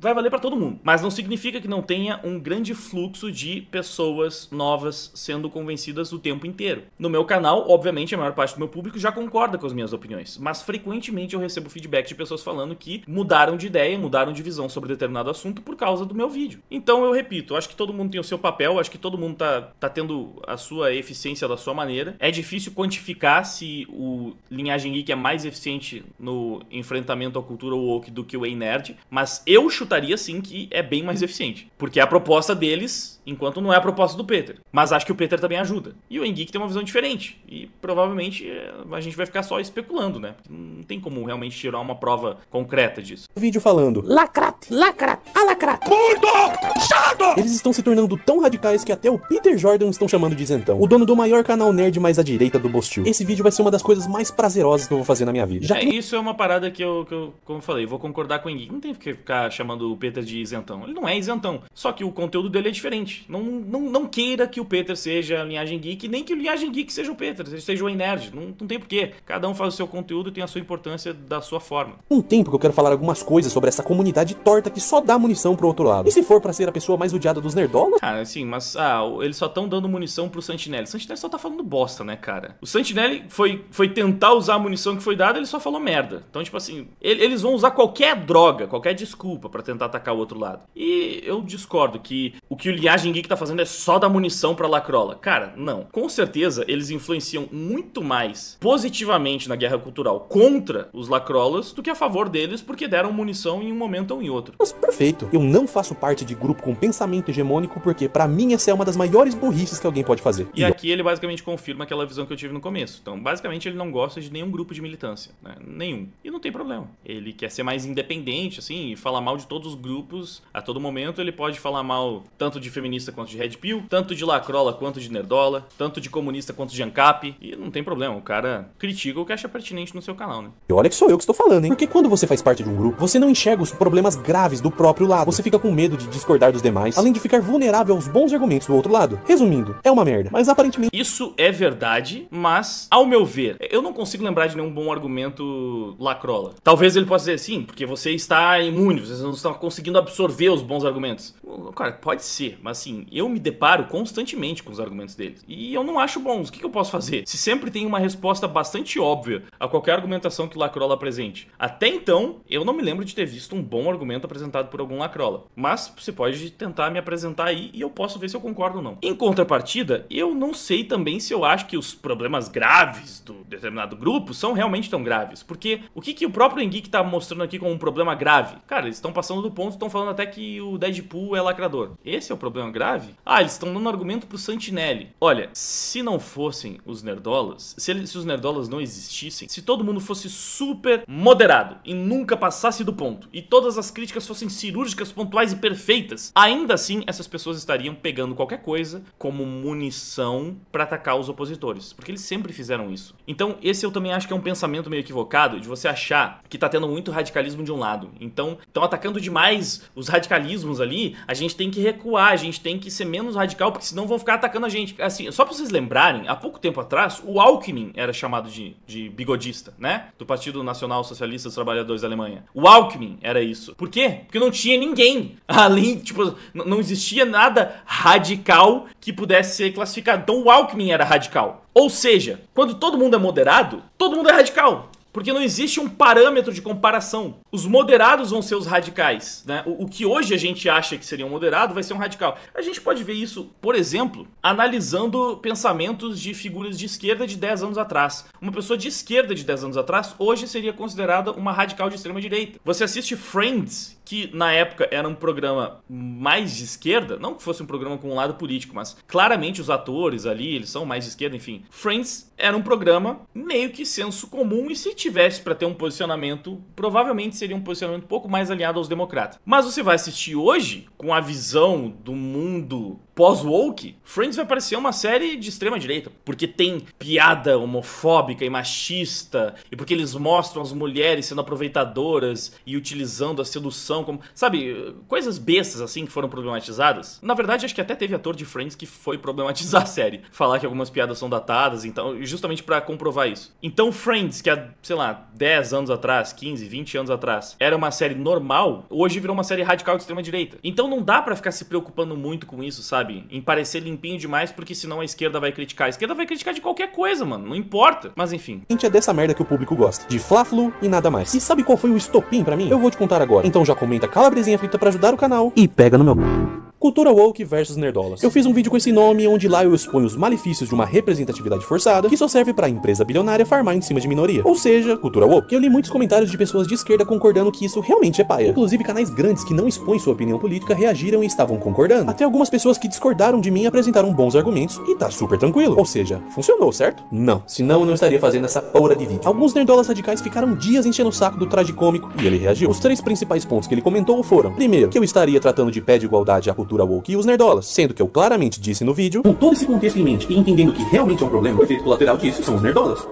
vai valer para todo mundo. Mas não significa que não tenha um grande fluxo de pessoas novas sendo convencidas o tempo inteiro. No meu canal, obviamente, a maior parte do meu público já concorda com as minhas opiniões, mas frequentemente eu recebo feedback de pessoas falando que mudaram de ideia, mudaram de visão sobre determinado assunto por causa do meu vídeo. Então eu repito, acho que todo mundo tem o seu papel, acho que todo mundo tá, tá tendo a sua eficiência da sua maneira. É difícil quantificar se o Linhagem Geek é mais eficiente no enfrentamento à cultura woke do que o Ei Nerd, mas eu chutaria sim que é bem mais eficiente. Porque é a proposta deles enquanto não é a proposta do Peter. Mas acho que o Peter também ajuda. E o Henrique tem uma visão diferente. E provavelmente eh, a gente vai ficar só especulando, né? Não tem como realmente tirar uma prova concreta disso. O vídeo falando: lacrat lacrat alacrat Muito chato! Eles estão se tornando tão radicais que até o Peter Jordan estão chamando de isentão. O dono do maior canal nerd mais à direita do Bostil. Esse vídeo vai ser uma das coisas mais prazerosas que eu vou fazer na minha vida. Já é, que... Isso é uma parada que eu, que eu, como eu falei, vou concordar com o Henrique. Não tem que ficar chamando o Peter de isentão. Ele não é isentão. Só que o conteúdo dele é diferente não, não, não queira que o Peter seja a linhagem geek, nem que o linhagem geek seja o Peter, seja o nerd. Não, não tem porquê. Cada um faz o seu conteúdo e tem a sua importância da sua forma. Um tempo que eu quero falar algumas coisas sobre essa comunidade torta que só dá munição pro outro lado. E se for para ser a pessoa mais odiada dos nerdolas? Cara, ah, sim, mas ah, eles só estão dando munição pro Santinelli. Santinelli só tá falando bosta, né, cara? O Santinelli foi, foi tentar usar a munição que foi dada, ele só falou merda. Então, tipo assim, ele, eles vão usar qualquer droga, qualquer desculpa para tentar atacar o outro lado. E eu discordo que o que o Linhagem o que tá fazendo é só dar munição pra Lacrola. Cara, não. Com certeza, eles influenciam muito mais positivamente na guerra cultural contra os Lacrolas do que a favor deles, porque deram munição em um momento ou em outro. Mas perfeito. Eu não faço parte de grupo com pensamento hegemônico, porque para mim essa é uma das maiores burrices que alguém pode fazer. E, e aqui eu... ele basicamente confirma aquela visão que eu tive no começo. Então, basicamente, ele não gosta de nenhum grupo de militância. Né? Nenhum. E não tem problema. Ele quer ser mais independente, assim, e falar mal de todos os grupos a todo momento. Ele pode falar mal tanto de feminismo comunista quanto de Red Pill, tanto de Lacrola quanto de Nerdola, tanto de comunista quanto de ANCAP. E não tem problema, o cara critica o que acha pertinente no seu canal, né? E olha que sou eu que estou falando, hein? Porque quando você faz parte de um grupo, você não enxerga os problemas graves do próprio lado. Você fica com medo de discordar dos demais, além de ficar vulnerável aos bons argumentos do outro lado. Resumindo, é uma merda, mas aparentemente. Isso é verdade, mas, ao meu ver, eu não consigo lembrar de nenhum bom argumento Lacrola. Talvez ele possa dizer sim, porque você está imune, você não está conseguindo absorver os bons argumentos. Cara, pode ser, mas assim, eu me deparo constantemente com os argumentos deles. E eu não acho bons. O que, eu posso fazer? Se sempre tem uma resposta bastante óbvia a qualquer argumentação que Lacrola apresente. Até então, eu não me lembro de ter visto um bom argumento apresentado por algum Lacrola. Mas você pode tentar me apresentar aí e eu posso ver se eu concordo ou não. Em contrapartida, eu não sei também se eu acho que os problemas graves do determinado grupo são realmente tão graves. Porque o que, que o próprio Henrique tá mostrando aqui como um problema grave? Cara, eles estão passando do ponto, estão falando até que o Deadpool é lacrador. Esse é o problema problema grave? Ah, eles estão dando argumento pro Santinelli. Olha, se não fossem os nerdolas, se, se os nerdolas não existissem, se todo mundo fosse super moderado e nunca passasse do ponto, e todas as críticas fossem cirúrgicas, pontuais e perfeitas, ainda assim essas pessoas estariam pegando qualquer coisa como munição para atacar os opositores, porque eles sempre fizeram isso. Então, esse eu também acho que é um pensamento meio equivocado de você achar que tá tendo muito radicalismo de um lado. Então, estão atacando demais os radicalismos ali, a gente tem que recuar, a gente gente tem que ser menos radical, porque senão vão ficar atacando a gente. Assim, só pra vocês lembrarem, há pouco tempo atrás, o Alckmin era chamado de, de bigodista, né? Do Partido Nacional Socialista dos Trabalhadores da Alemanha. O Alckmin era isso. Por quê? Porque não tinha ninguém além, tipo, não existia nada radical que pudesse ser classificado. Então o Alckmin era radical. Ou seja, quando todo mundo é moderado, todo mundo é radical. Porque não existe um parâmetro de comparação. Os moderados vão ser os radicais, né? O, o, que hoje a gente acha que seria um moderado vai ser um radical. A gente pode ver isso, por exemplo, analisando pensamentos de figuras de esquerda de 10 anos atrás. Uma pessoa de esquerda de 10 anos atrás hoje seria considerada uma radical de extrema direita. Você assiste Friends, que na época era um programa mais de esquerda, não que fosse um programa com um lado político, mas claramente os atores ali, eles são mais de esquerda, enfim. Friends era um programa meio que senso comum e se tivesse para ter um posicionamento, provavelmente seria um posicionamento um pouco mais alinhado aos democratas. Mas você vai assistir hoje, com a visão do mundo pós-woke, Friends vai parecer uma série de extrema direita, porque tem piada homofóbica e machista, e porque eles mostram as mulheres sendo aproveitadoras e utilizando a sedução como, sabe, coisas bestas assim que foram problematizadas. Na verdade, acho que até teve ator de Friends que foi problematizar a série, falar que algumas piadas são datadas, então, justamente para comprovar isso. Então, Friends, que há, sei lá, 10 anos atrás, 15, 20 anos atrás, era uma série normal, hoje virou uma série radical de extrema direita. Então não dá para ficar se preocupando muito com isso, sabe? sabe? Em parecer limpinho demais, porque senão a esquerda vai criticar. A esquerda vai criticar de qualquer coisa, mano. Não importa. Mas enfim. Gente, é dessa merda que o público gosta. De fla e nada mais. E sabe qual foi o estopim para mim? Eu vou te contar agora. Então já comenta calabresinha frita para ajudar o canal e pega no meu... Cultura Woke versus Nerdolas. Eu fiz um vídeo com esse nome onde lá eu exponho os malefícios de uma representatividade forçada que só serve para empresa bilionária farmar em cima de minoria, ou seja, cultura woke. Eu li muitos comentários de pessoas de esquerda concordando que isso realmente é paia. Inclusive canais grandes que não expõem sua opinião política reagiram e estavam concordando. Até algumas pessoas que discordaram de mim apresentaram bons argumentos e tá super tranquilo. Ou seja, funcionou, certo? Não. Senão eu não estaria fazendo essa porra de vídeo. Alguns nerdolas radicais ficaram dias enchendo o saco do traje cômico e ele reagiu. Os três principais pontos que ele comentou foram: primeiro, que eu estaria tratando de pé de igualdade à cultura cultura woke e os nerdolas, sendo que eu claramente disse no vídeo, com todo esse contexto em mente e entendendo que realmente é um problema, o efeito colateral disso são os nerdolas.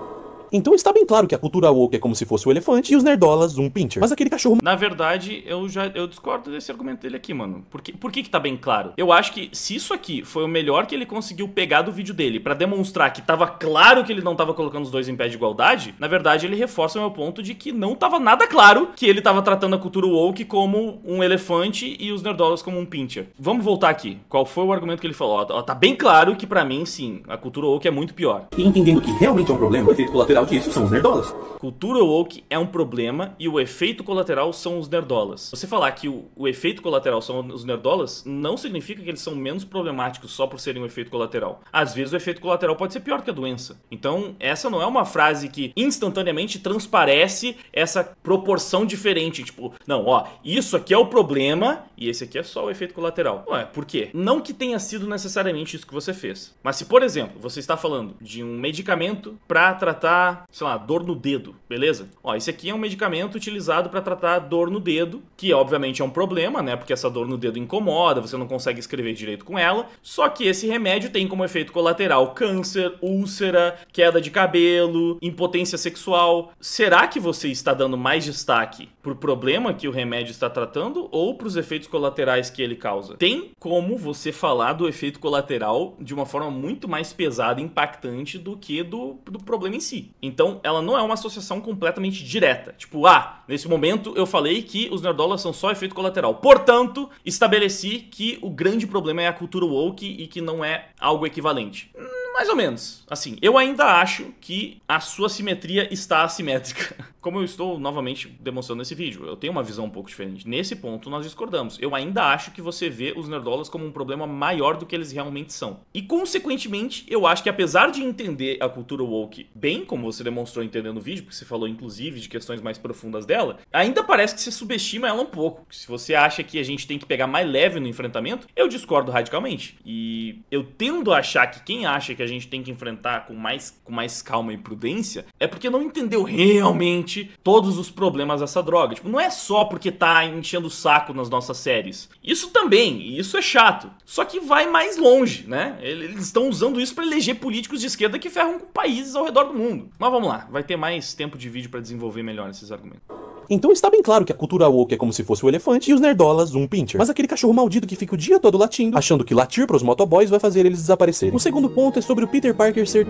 Então está bem claro que a cultura woke é como se fosse o elefante e os nerdolas um pincher. Mas aquele cachorro. Na verdade, eu já eu discordo desse argumento dele aqui, mano. Por que, por que que tá bem claro? Eu acho que se isso aqui foi o melhor que ele conseguiu pegar do vídeo dele para demonstrar que tava claro que ele não tava colocando os dois em pé de igualdade, na verdade ele reforça o meu ponto de que não tava nada claro que ele tava tratando a cultura woke como um elefante e os nerdolas como um pincher. Vamos voltar aqui. Qual foi o argumento que ele falou? Ó, tá bem claro que para mim, sim, a cultura woke é muito pior. E entendendo que realmente é um problema, o efeito colateral colateral disso são os nerdolas. Cultura woke é um problema e o efeito colateral são os nerdolas. Você falar que o, o efeito colateral são os nerdolas não significa que eles são menos problemáticos só por serem um efeito colateral. Às vezes o efeito colateral pode ser pior que a doença. Então, essa não é uma frase que instantaneamente transparece essa proporção diferente. Tipo, não, ó, isso aqui é o problema e esse aqui é só o efeito colateral. Ué, por quê? Não que tenha sido necessariamente isso que você fez. Mas se, por exemplo, você está falando de um medicamento para tratar sei lá, dor no dedo, beleza? Ó, esse aqui é um medicamento utilizado para tratar dor no dedo, que obviamente é um problema, né? Porque essa dor no dedo incomoda, você não consegue escrever direito com ela. Só que esse remédio tem como efeito colateral câncer, úlcera, queda de cabelo, impotência sexual. Será que você está dando mais destaque pro problema que o remédio está tratando ou pros os efeitos colaterais que ele causa. Tem como você falar do efeito colateral de uma forma muito mais pesada e impactante do que do, do problema em si. Então, ela não é uma associação completamente direta. Tipo, ah, nesse momento eu falei que os nerdolas são só efeito colateral. Portanto, estabeleci que o grande problema é a cultura woke e que não é algo equivalente. Mais ou menos. Assim, eu ainda acho que a sua simetria está assimétrica. como eu estou novamente demonstrando nesse vídeo, eu tenho uma visão um pouco diferente. Nesse ponto, nós discordamos. Eu ainda acho que você vê os nerdolas como um problema maior do que eles realmente são. E, consequentemente, eu acho que apesar de entender a cultura woke bem, como você demonstrou entendendo o vídeo, porque você falou, inclusive, de questões mais profundas dela, ainda parece que você subestima ela um pouco. Se você acha que a gente tem que pegar mais leve no enfrentamento, eu discordo radicalmente. E eu tendo a achar que quem acha que a gente tem que enfrentar com mais, com mais calma e prudência é porque não entendeu realmente discute todos os problemas dessa droga. Tipo, não é só porque tá enchendo o saco nas nossas séries. Isso também, e isso é chato. Só que vai mais longe, né? Eles estão usando isso para eleger políticos de esquerda que ferram com países ao redor do mundo. Mas vamos lá, vai ter mais tempo de vídeo para desenvolver melhor esses argumentos. Então está bem claro que a cultura woke é como se fosse o elefante e os nerdolas um pincher. Mas aquele cachorro maldito que fica o dia todo latindo, achando que latir para os motoboys vai fazer eles desaparecerem. O segundo ponto é sobre o Peter Parker ser...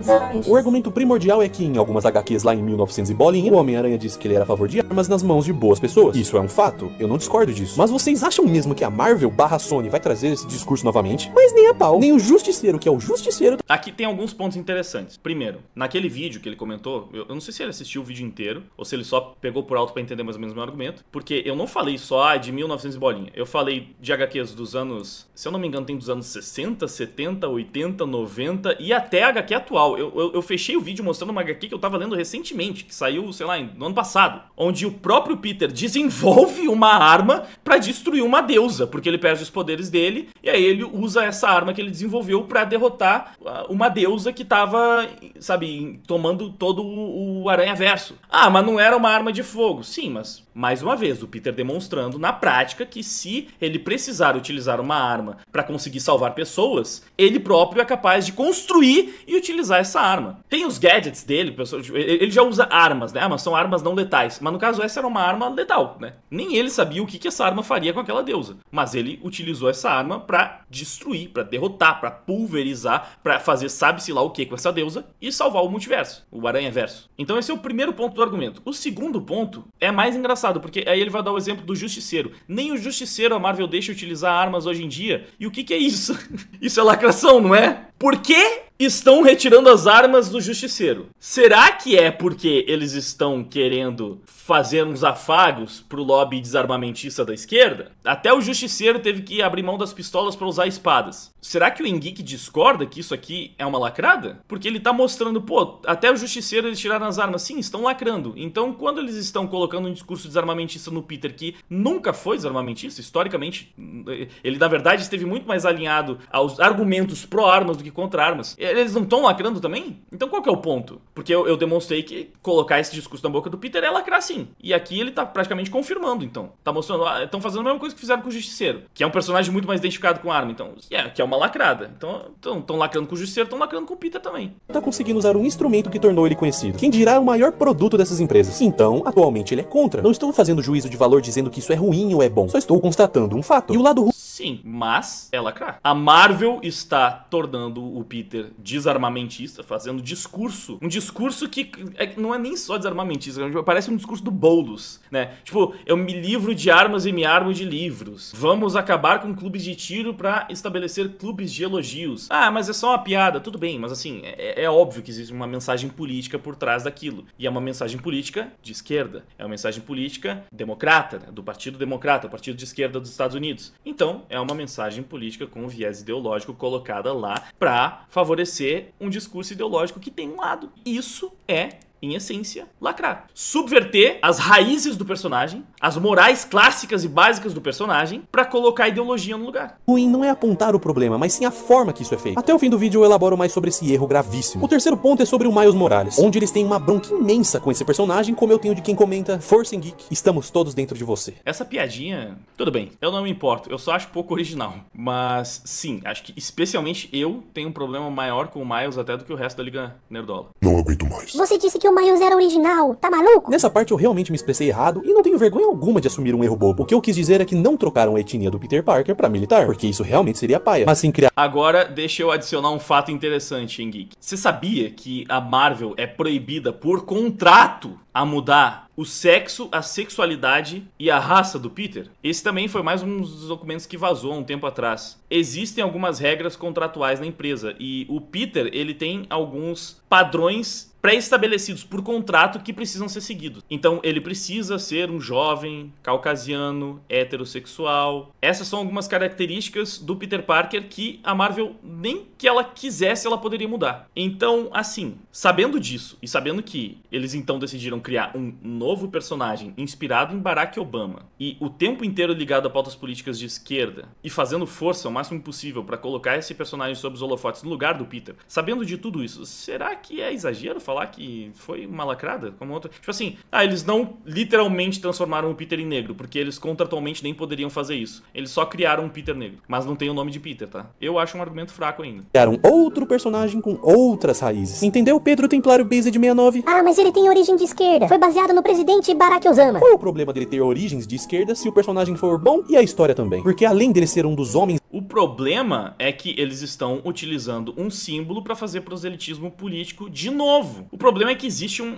O argumento primordial é que em algumas HQs lá em 1900 e bolinha, o Homem-Aranha disse que ele era a favor de armas nas mãos de boas pessoas. Isso é um fato, eu não discordo disso. Mas vocês acham mesmo que a Marvel barra Sony vai trazer esse discurso novamente? Mas nem a pau, nem o Justiceiro, que é o Justiceiro... Aqui tem alguns pontos interessantes. Primeiro, naquele vídeo que ele comentou, eu, eu não sei se ele assistiu o vídeo inteiro, ou se ele só pegou por alto para entender mais ou menos o meu argumento, porque eu não falei só ah, de 1900 bolinha. Eu falei de HQs dos anos, se eu não me engano, tem dos anos 60, 70, 80, 90 e até a HQ atual. Eu, eu, eu fechei o vídeo mostrando uma HQ que eu tava lendo recentemente, que saiu, sei lá, no ano passado, onde o próprio Peter desenvolve uma arma para destruir uma deusa, porque ele perde os poderes dele e aí ele usa essa arma que ele desenvolveu para derrotar ah, uma deusa que tava, sabe, tomando todo o Aranha Verso. Ah, mas não era uma arma de fogo. Sim, Nicodemus Mais uma vez, o Peter demonstrando na prática que se ele precisar utilizar uma arma para conseguir salvar pessoas, ele próprio é capaz de construir e utilizar essa arma. Tem os gadgets dele, tipo, ele já usa armas, né? Ah, mas são armas não letais. Mas no caso, essa era uma arma letal, né? Nem ele sabia o que essa arma faria com aquela deusa. Mas ele utilizou essa arma para destruir, para derrotar, para pulverizar, para fazer sabe-se lá o que com essa deusa e salvar o multiverso, o Aranha-Verso. Então esse é o primeiro ponto do argumento. O segundo ponto é mais engraçado engraçado, porque aí ele vai dar o exemplo do Justiceiro. Nem o Justiceiro a Marvel deixa utilizar armas hoje em dia. E o que, que é isso? isso é lacração, não é? Por quê estão retirando as armas do justiceiro. Será que é porque eles estão querendo fazer uns afagos pro lobby desarmamentista da esquerda? Até o justiceiro teve que abrir mão das pistolas para usar espadas. Será que o Engeek discorda que isso aqui é uma lacrada? Porque ele tá mostrando, pô, até o justiceiro eles tiraram as armas. Sim, estão lacrando. Então, quando eles estão colocando um discurso desarmamentista no Peter, que nunca foi desarmamentista, historicamente, ele na verdade esteve muito mais alinhado aos argumentos pró-armas do que contra armas eles não estão lacrando também? Então qual que é o ponto? Porque eu, eu, demonstrei que colocar esse discurso na boca do Peter é lacrar sim. E aqui ele tá praticamente confirmando, então. Tá mostrando, estão ah, fazendo a mesma coisa que fizeram com o Justiceiro, que é um personagem muito mais identificado com a arma, então, é, que é uma lacrada. Então, estão lacrando com o Justiceiro, estão lacrando com o Peter também. Tá conseguindo usar um instrumento que tornou ele conhecido. Quem dirá o maior produto dessas empresas. Então, atualmente ele é contra. Não estou fazendo juízo de valor dizendo que isso é ruim ou é bom. Só estou constatando um fato. E o lado ruim Sim, mas é lacrar. A Marvel está tornando o Peter desarmamentista, fazendo discurso. Um discurso que é, não é nem só desarmamentista, é parece um discurso do Boulos, né? Tipo, eu me livro de armas e me armo de livros. Vamos acabar com clubes de tiro para estabelecer clubes de elogios. Ah, mas é só uma piada. Tudo bem, mas assim, é, é, é óbvio que existe uma mensagem política por trás daquilo. E é uma mensagem política de esquerda. É uma mensagem política democrata, né? do Partido Democrata, o Partido de Esquerda dos Estados Unidos. Então, é uma mensagem política com viés ideológico colocada lá para favorecer um discurso ideológico que tem um lado. Isso é em essência, lacrar. Subverter as raízes do personagem, as morais clássicas e básicas do personagem, para colocar a ideologia no lugar. Ruim não é apontar o problema, mas sim a forma que isso é feito. Até o fim do vídeo eu elaboro mais sobre esse erro gravíssimo. O terceiro ponto é sobre o Miles Morales, onde eles têm uma bronca imensa com esse personagem, como eu tenho de quem comenta, Forcing Geek, estamos todos dentro de você. Essa piadinha, tudo bem, eu não me importo, eu só acho pouco original. Mas sim, acho que especialmente eu tenho um problema maior com o Miles até do que o resto da Liga Nerdola. Não aguento mais. Você disse que o Miles original, tá maluco? Nessa parte eu realmente me expressei errado e não tenho vergonha alguma de assumir um erro bobo. O que eu quis dizer é que não trocaram a etnia do Peter Parker pra militar, porque isso realmente seria paia. Mas sem criar... Agora, deixa eu adicionar um fato interessante, hein, Geek. Você sabia que a Marvel é proibida por contrato a mudar o sexo, a sexualidade e a raça do Peter? Esse também foi mais um dos documentos que vazou há um tempo atrás. Existem algumas regras contratuais na empresa e o Peter, ele tem alguns padrões pré-estabelecidos por contrato que precisam ser seguidos. Então, ele precisa ser um jovem, caucasiano, heterossexual. Essas são algumas características do Peter Parker que a Marvel, nem que ela quisesse, ela poderia mudar. Então, assim, sabendo disso e sabendo que eles então decidiram criar um novo personagem inspirado em Barack Obama e o tempo inteiro ligado a pautas políticas de esquerda e fazendo força o máximo possível para colocar esse personagem sob os holofotes no lugar do Peter, sabendo de tudo isso, será que é exagero falar? falar que foi uma lacrada, como outra. Tipo assim, ah, eles não literalmente transformaram o Peter em negro, porque eles contratualmente nem poderiam fazer isso. Eles só criaram um Peter negro, mas não tem o nome de Peter, tá? Eu acho um argumento fraco ainda. Criaram outro personagem com outras raízes. Entendeu? Pedro Templário Base de 69. Ah, mas ele tem origem de esquerda. Foi baseado no presidente Barack Obama. Qual o problema dele ter origens de esquerda se o personagem for bom e a história também? Porque além dele ser um dos homens o problema é que eles estão utilizando um símbolo para fazer proselitismo político de novo. O problema é que existe um,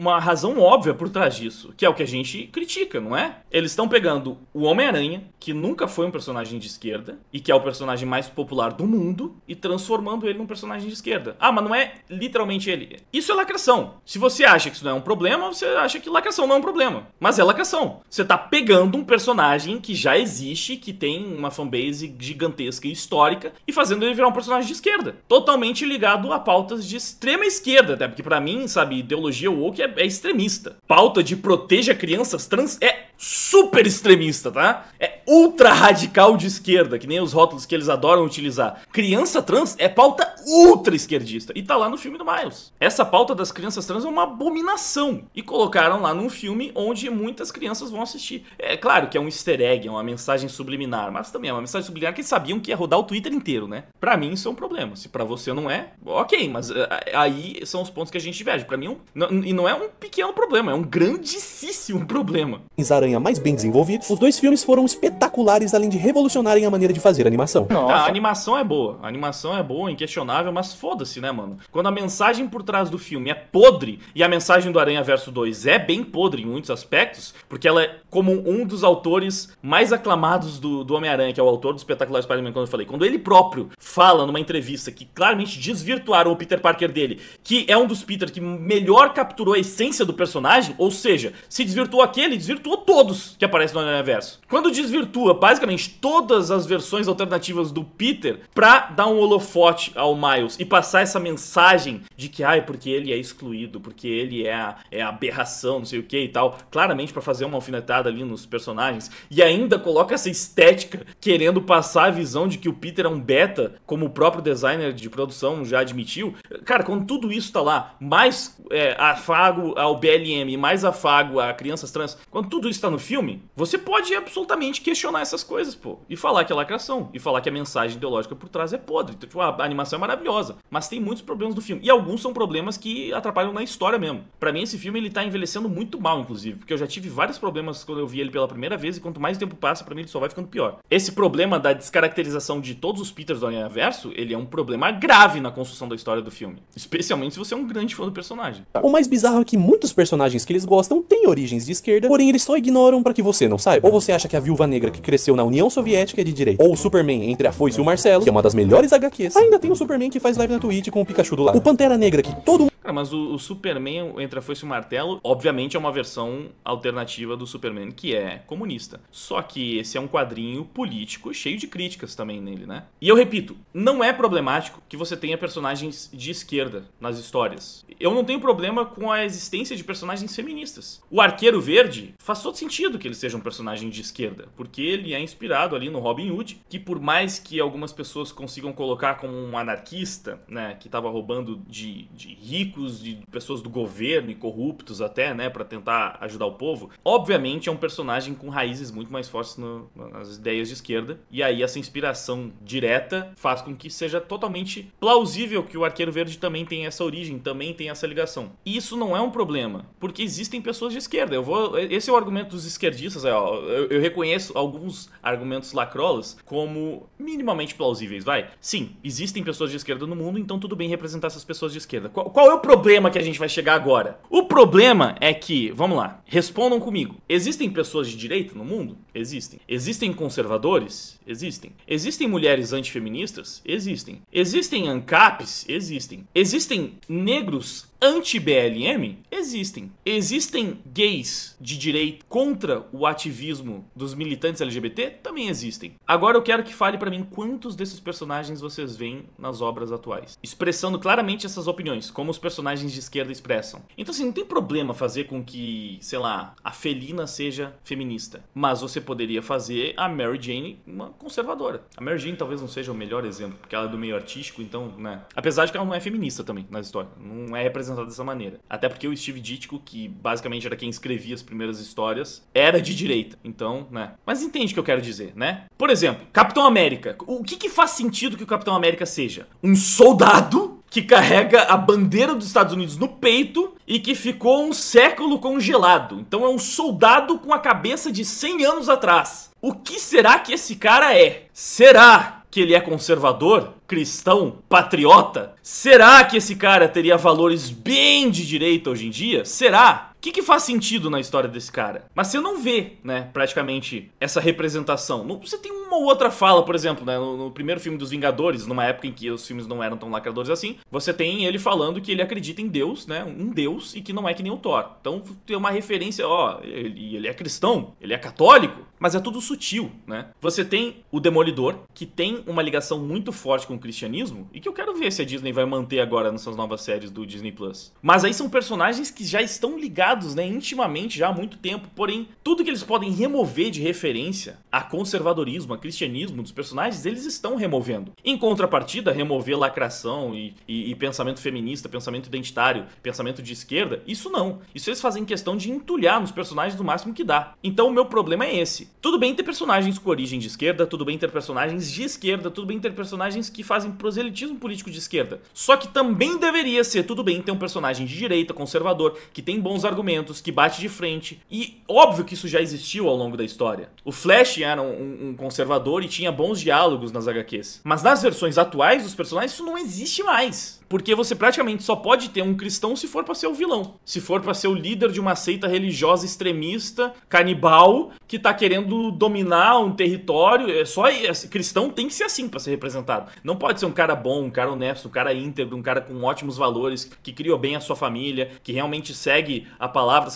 uma razão óbvia por trás disso, que é o que a gente critica, não é? Eles estão pegando o Homem-Aranha, que nunca foi um personagem de esquerda e que é o personagem mais popular do mundo, e transformando ele num personagem de esquerda. Ah, mas não é literalmente ele. Isso é lacração. Se você acha que isso não é um problema, você acha que lacração não é um problema. Mas é lacração. Você tá pegando um personagem que já existe, que tem uma fanbase gigante gigantesca e histórica e fazendo ele virar um personagem de esquerda, totalmente ligado a pautas de extrema esquerda, até né? porque para mim, sabe, ideologia woke é, é extremista. Pauta de proteja crianças trans é super extremista, tá? É ultra radical de esquerda, que nem os rótulos que eles adoram utilizar. Criança trans é pauta ultra esquerdista e tá lá no filme do Miles. Essa pauta das crianças trans é uma abominação e colocaram lá num filme onde muitas crianças vão assistir. É claro que é um easter egg, é uma mensagem subliminar, mas também é uma mensagem subliminar que sabiam que ia rodar o Twitter inteiro, né? Para mim isso é um problema. Se para você não é, ok, mas eh, aí são os pontos que a gente veja. Para mim, é um, e não é um pequeno problema, é um grandíssimo problema. Os Aranha mais bem desenvolvido. os dois filmes foram espetaculares além de revolucionarem a maneira de fazer animação. Nossa. A animação é boa, a animação é boa, inquestionável, mas foda-se, né, mano? Quando a mensagem por trás do filme é podre e a mensagem do Aranha Verso 2 é bem podre em muitos aspectos, porque ela é como um dos autores mais aclamados do, do Homem-Aranha, que é o autor do espetacular do Spider-Man quando eu falei. Quando ele próprio fala numa entrevista que claramente desvirtuaram o Peter Parker dele, que é um dos Peter que melhor capturou a essência do personagem, ou seja, se desvirtuou aquele, desvirtuou todos que aparecem no universo. Quando desvirtua basicamente todas as versões alternativas do Peter pra dar um holofote ao Miles e passar essa mensagem de que, ah, é porque ele é excluído, porque ele é, a, é aberração, não sei o que e tal, claramente para fazer uma alfinetada ali nos personagens, e ainda coloca essa estética querendo passar passar a visão de que o Peter é um beta, como o próprio designer de produção já admitiu, cara, quando tudo isso tá lá, mais é, afago ao BLM, mais afago a crianças trans, quando tudo isso tá no filme, você pode absolutamente questionar essas coisas, pô, e falar que é lacração, e falar que a mensagem ideológica por trás é podre. Então, tipo, a animação é maravilhosa, mas tem muitos problemas do filme, e alguns são problemas que atrapalham na história mesmo. Para mim, esse filme ele tá envelhecendo muito mal, inclusive, porque eu já tive vários problemas quando eu vi ele pela primeira vez, e quanto mais tempo passa, para mim ele só vai ficando pior. Esse problema da descaracterização de todos os Peters do Aranhaverso, ele é um problema grave na construção da história do filme. Especialmente se você é um grande fã do personagem. Tá. O mais bizarro é que muitos personagens que eles gostam têm origens de esquerda, porém eles só ignoram para que você não saiba. Ou você acha que a Viúva Negra que cresceu na União Soviética é de direita, ou o Superman entre a Foice e o Marcelo, que é uma das melhores HQs, ainda tem o Superman que faz live na Twitch com o Pikachu do lado. O Pantera Negra que todo mundo Cara, mas o, o Superman entra foi e o martelo, obviamente é uma versão alternativa do Superman que é comunista. Só que esse é um quadrinho político cheio de críticas também nele, né? E eu repito, não é problemático que você tenha personagens de esquerda nas histórias. Eu não tenho problema com a existência de personagens feministas. O Arqueiro Verde faz todo sentido que ele seja um personagem de esquerda, porque ele é inspirado ali no Robin Hood, que por mais que algumas pessoas consigam colocar como um anarquista, né, que estava roubando de, de ricos de pessoas do governo e corruptos até, né, para tentar ajudar o povo. Obviamente é um personagem com raízes muito mais fortes no, nas ideias de esquerda. E aí essa inspiração direta faz com que seja totalmente plausível que o Arqueiro Verde também tenha essa origem, também tenha essa ligação. E isso não é um problema, porque existem pessoas de esquerda. Eu vou, esse é o argumento dos esquerdistas, é, ó, eu, eu reconheço alguns argumentos lacrolas como minimamente plausíveis, vai. Sim, existem pessoas de esquerda no mundo, então tudo bem representar essas pessoas de esquerda. Qual, qual é o problema que a gente vai chegar agora. O problema é que, vamos lá, respondam comigo. Existem pessoas de direita no mundo? Existem. Existem conservadores? Existem. Existem mulheres antifeministas? Existem. Existem ANCAPs? Existem. Existem negros anti-BLM existem. Existem gays de direita contra o ativismo dos militantes LGBT? Também existem. Agora eu quero que fale para mim quantos desses personagens vocês veem nas obras atuais, expressando claramente essas opiniões, como os personagens de esquerda expressam. Então assim, não tem problema fazer com que, sei lá, a Felina seja feminista, mas você poderia fazer a Mary Jane uma conservadora. A Mary Jane talvez não seja o melhor exemplo, porque ela é do meio artístico, então, né. Apesar de que ela não é feminista também na história, não é representada apresentado dessa maneira. Até porque o Steve Ditko, que basicamente era quem escrevia as primeiras histórias, era de direita. Então, né? Mas entende o que eu quero dizer, né? Por exemplo, Capitão América. O que, que faz sentido que o Capitão América seja? Um soldado que carrega a bandeira dos Estados Unidos no peito e que ficou um século congelado. Então é um soldado com a cabeça de 100 anos atrás. O que será que esse cara é? Será que ele é conservador, cristão, patriota? Será que esse cara teria valores bem de direita hoje em dia? Será? que, que faz sentido na história desse cara? Mas você não vê, né, praticamente, essa representação. Não, você tem uma ou outra fala, por exemplo, né, no, no, primeiro filme dos Vingadores, numa época em que os filmes não eram tão lacradores assim, você tem ele falando que ele acredita em Deus, né, um Deus, e que não é que nem o Thor. Então tem uma referência, ó, ele, ele é cristão, ele é católico, mas é tudo sutil, né? Você tem o Demolidor, que tem uma ligação muito forte com o cristianismo, e que eu quero ver se a Disney vai manter agora nessas novas séries do Disney Plus. Mas aí são personagens que já estão ligados ligados né, intimamente já há muito tempo, porém, tudo que eles podem remover de referência a conservadorismo, a cristianismo dos personagens, eles estão removendo. Em contrapartida, remover lacração e, e, e pensamento feminista, pensamento identitário, pensamento de esquerda, isso não. Isso eles fazem questão de entulhar nos personagens do máximo que dá. Então o meu problema é esse. Tudo bem ter personagens com origem de esquerda, tudo bem ter personagens de esquerda, tudo bem ter personagens que fazem proselitismo político de esquerda. Só que também deveria ser tudo bem ter um personagem de direita, conservador, que tem bons argumentos argumentos, que bate de frente. E óbvio que isso já existiu ao longo da história. O Flash era um, um conservador e tinha bons diálogos nas HQs. Mas nas versões atuais dos personagens, isso não existe mais. Porque você praticamente só pode ter um cristão se for para ser o vilão. Se for para ser o líder de uma seita religiosa extremista, canibal, que tá querendo dominar um território. É só é, cristão tem que ser assim para ser representado. Não pode ser um cara bom, um cara honesto, um cara íntegro, um cara com ótimos valores, que criou bem a sua família, que realmente segue a palavra.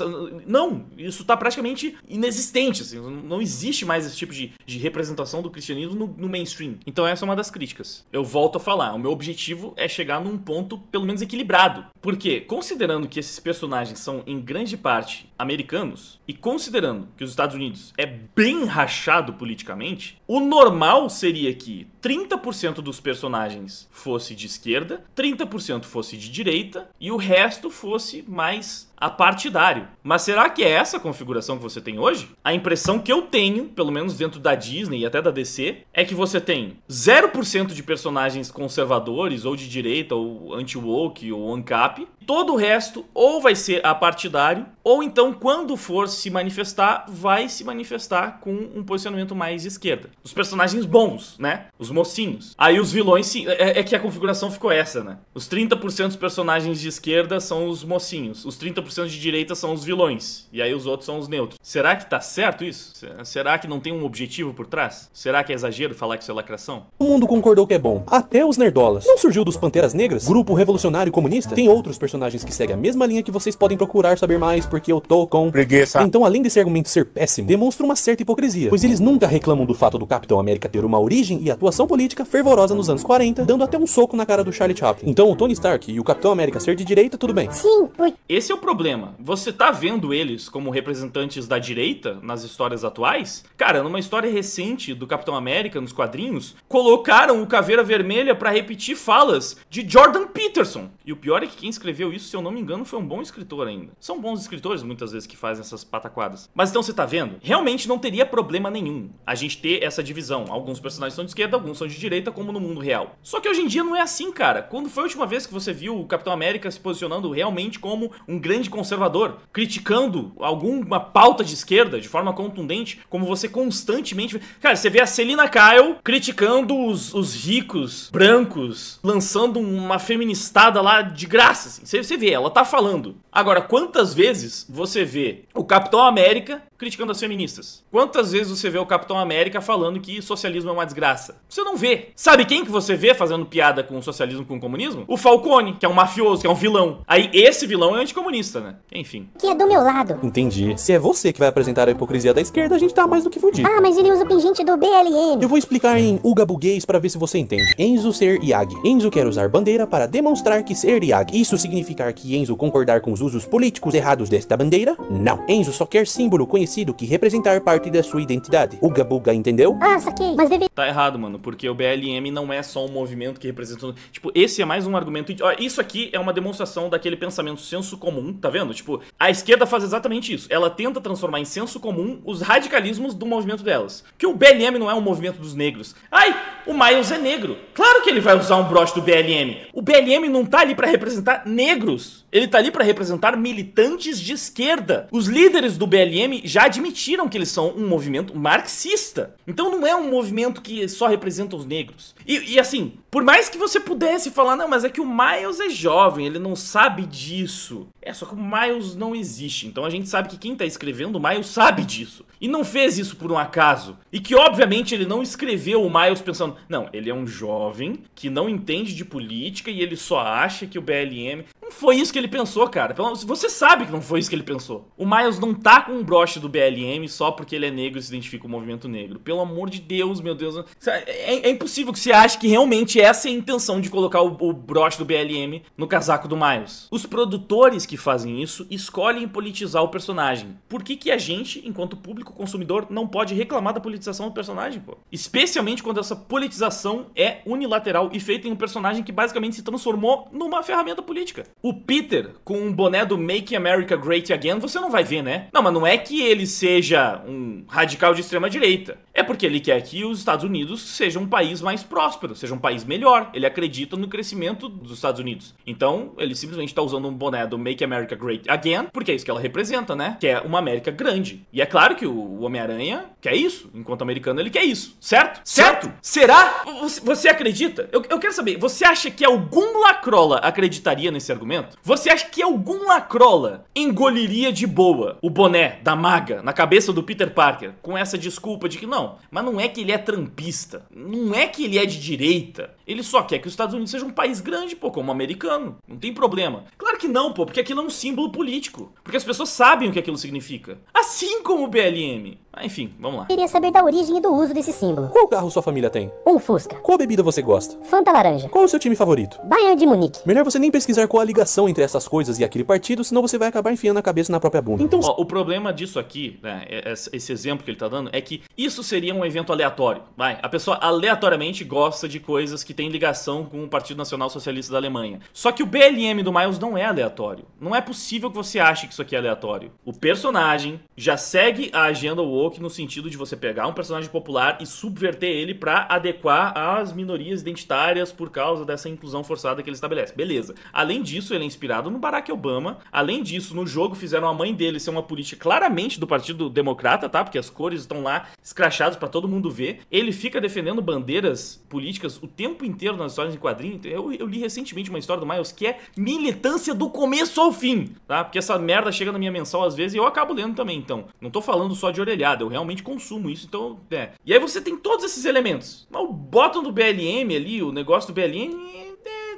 Não, isso tá praticamente inexistente. Assim, não existe mais esse tipo de, de representação do cristianismo no, no mainstream. Então essa é uma das críticas. Eu volto a falar, o meu objetivo é chegar num ponto pelo menos equilibrado. Porque, considerando que esses personagens são em grande parte americanos, e considerando que os Estados Unidos é bem rachado politicamente, o normal seria que 30% dos personagens fosse de esquerda, 30% fosse de direita e o resto fosse mais apartidário. Mas será que é essa configuração que você tem hoje? A impressão que eu tenho, pelo menos dentro da Disney e até da DC, é que você tem 0% de personagens conservadores ou de direita ou anti-woke ou ANCAP Todo o resto ou vai ser apartidário, ou então, quando for se manifestar, vai se manifestar com um posicionamento mais de esquerda. Os personagens bons, né? Os mocinhos. Aí os vilões, sim. É, é que a configuração ficou essa, né? Os 30% dos personagens de esquerda são os mocinhos. Os 30% de direita são os vilões. E aí os outros são os neutros. Será que tá certo isso? Será que não tem um objetivo por trás? Será que é exagero falar que isso é lacração? O mundo concordou que é bom. Até os nerdolas. Não surgiu dos Panteras Negras? Grupo Revolucionário Comunista? Tem outros personagens personagens que seguem a mesma linha que vocês podem procurar saber mais porque eu tô com preguiça. Então, além desse argumento ser péssimo, demonstra uma certa hipocrisia, pois eles nunca reclamam do fato do Capitão América ter uma origem e atuação política fervorosa nos anos 40, dando até um soco na cara do Charlie Chaplin. Então, o Tony Stark e o Capitão América ser de direita, tudo bem. Sim, Esse é o problema. Você tá vendo eles como representantes da direita nas histórias atuais? Cara, numa história recente do Capitão América nos quadrinhos, colocaram o Caveira Vermelha para repetir falas de Jordan Peterson. E o pior é que quem escreveu escreveu isso, se eu não me engano, foi um bom escritor ainda. São bons escritores muitas vezes que fazem essas pataquadas. Mas então você tá vendo? Realmente não teria problema nenhum a gente ter essa divisão. Alguns personagens são de esquerda, alguns são de direita, como no mundo real. Só que hoje em dia não é assim, cara. Quando foi a última vez que você viu o Capitão América se posicionando realmente como um grande conservador, criticando alguma pauta de esquerda de forma contundente, como você constantemente. Cara, você vê a Celina Kyle criticando os, os ricos brancos, lançando uma feministada lá de graça, assim. Você, vê, ela tá falando. Agora, quantas vezes você vê o Capitão América criticando as feministas. Quantas vezes você vê o Capitão América falando que socialismo é uma desgraça? Você não vê. Sabe quem que você vê fazendo piada com o socialismo, com o comunismo? O Falcone, que é um mafioso, que é um vilão. Aí esse vilão é anticomunista, né? Enfim. Que é do meu lado. Entendi. Se é você que vai apresentar a hipocrisia da esquerda, a gente tá mais do que fudido. Ah, mas ele usa o pingente do BLM. Eu vou explicar em Uga Buguês pra ver se você entende. Enzo ser Yagi. Enzo quer usar bandeira para demonstrar que ser Yagi. Isso significar que Enzo concordar com os usos políticos errados desta bandeira? Não. Enzo só quer símbolo conhecido que representar parte da sua identidade. Uga buga, entendeu? Ah, saquei, mas deve... Tá errado, mano, porque o BLM não é só um movimento que representa... Tipo, esse é mais um argumento... Ó, isso aqui é uma demonstração daquele pensamento senso comum, tá vendo? Tipo, a esquerda faz exatamente isso. Ela tenta transformar em senso comum os radicalismos do movimento delas. Que o BLM não é um movimento dos negros. Ai, o Miles é negro. Claro que ele vai usar um broche do BLM. O BLM não tá ali para representar negros. Ele tá ali para representar militantes de esquerda. Os líderes do BLM já já admitiram que eles são um movimento marxista. Então não é um movimento que só representa os negros. E, e assim, por mais que você pudesse falar, não, mas é que o Miles é jovem, ele não sabe disso. É, só que o Miles não existe. Então a gente sabe que quem tá escrevendo o Miles sabe disso. E não fez isso por um acaso. E que, obviamente, ele não escreveu o Miles pensando, não, ele é um jovem que não entende de política e ele só acha que o BLM. Não foi isso que ele pensou, cara. Você sabe que não foi isso que ele pensou. O Miles não tá com um broche do BLM só porque ele é negro e se identifica com o movimento negro. Pelo amor de Deus, meu Deus. É, é impossível que você ache que realmente é essa é a intenção de colocar o, o broche do BLM no casaco do Miles. Os produtores que fazem isso escolhem politizar o personagem. Por que, que a gente, enquanto público consumidor, não pode reclamar da politização do personagem, pô? Especialmente quando essa politização é unilateral e feita em um personagem que basicamente se transformou numa ferramenta política. O Peter, com um boné do Make America Great Again, você não vai ver, né? Não, mas não é que ele seja um radical de extrema direita. É porque ele quer que os Estados Unidos sejam um país mais próspero, seja um país melhor. Ele acredita no crescimento dos Estados Unidos. Então, ele simplesmente está usando um boné do Make America Great Again, porque é isso que ela representa, né? Que é uma América grande. E é claro que o Homem-Aranha quer isso. Enquanto americano, ele quer isso. Certo? Certo? certo. Será? Você acredita? Eu, eu quero saber, você acha que algum lacrola acreditaria nesse argumento? Você acha que algum lacrola engoliria de boa o boné da maga na cabeça do Peter Parker com essa desculpa de que não, mas não é que ele é trampista, não é que ele é de direita, ele só quer que os Estados Unidos seja um país grande, pô, como americano. Não tem problema. Claro que não, pô, porque aquilo é um símbolo político. Porque as pessoas sabem o que aquilo significa. Assim como o BLM. Ah, enfim, vamos lá. Queria saber da origem e do uso desse símbolo. Qual carro sua família tem? Um Fusca. Qual bebida você gosta? Fanta laranja. Qual o seu time favorito? Bayern de Munique. Melhor você nem pesquisar qual a ligação entre essas coisas e aquele partido, senão você vai acabar enfiando a cabeça na própria bunda. Então, o problema disso aqui, né, é, é, esse exemplo que ele tá dando, é que isso seria um evento aleatório. Vai, a pessoa aleatoriamente gosta de coisas que têm ligação com o Partido Nacional Socialista da Alemanha. Só que o BLM do Miles não é aleatório. Não é possível que você ache que isso aqui é aleatório. O personagem já segue a agenda ou woke no sentido de você pegar um personagem popular e subverter ele para adequar às minorias identitárias por causa dessa inclusão forçada que ele estabelece. Beleza. Além disso, ele é inspirado no Barack Obama. Além disso, no jogo fizeram a mãe dele ser uma política claramente do Partido Democrata, tá? Porque as cores estão lá escrachadas para todo mundo ver. Ele fica defendendo bandeiras políticas o tempo inteiro nas histórias em quadrinho. Então, eu, eu li recentemente uma história do Miles que é militância do começo ao fim, tá? Porque essa merda chega na minha mensal às vezes e eu acabo lendo também, então. Não tô falando só de orelhada eu realmente consumo isso, então, é. E aí você tem todos esses elementos. Mas o bottom do BLM ali, o negócio do BLM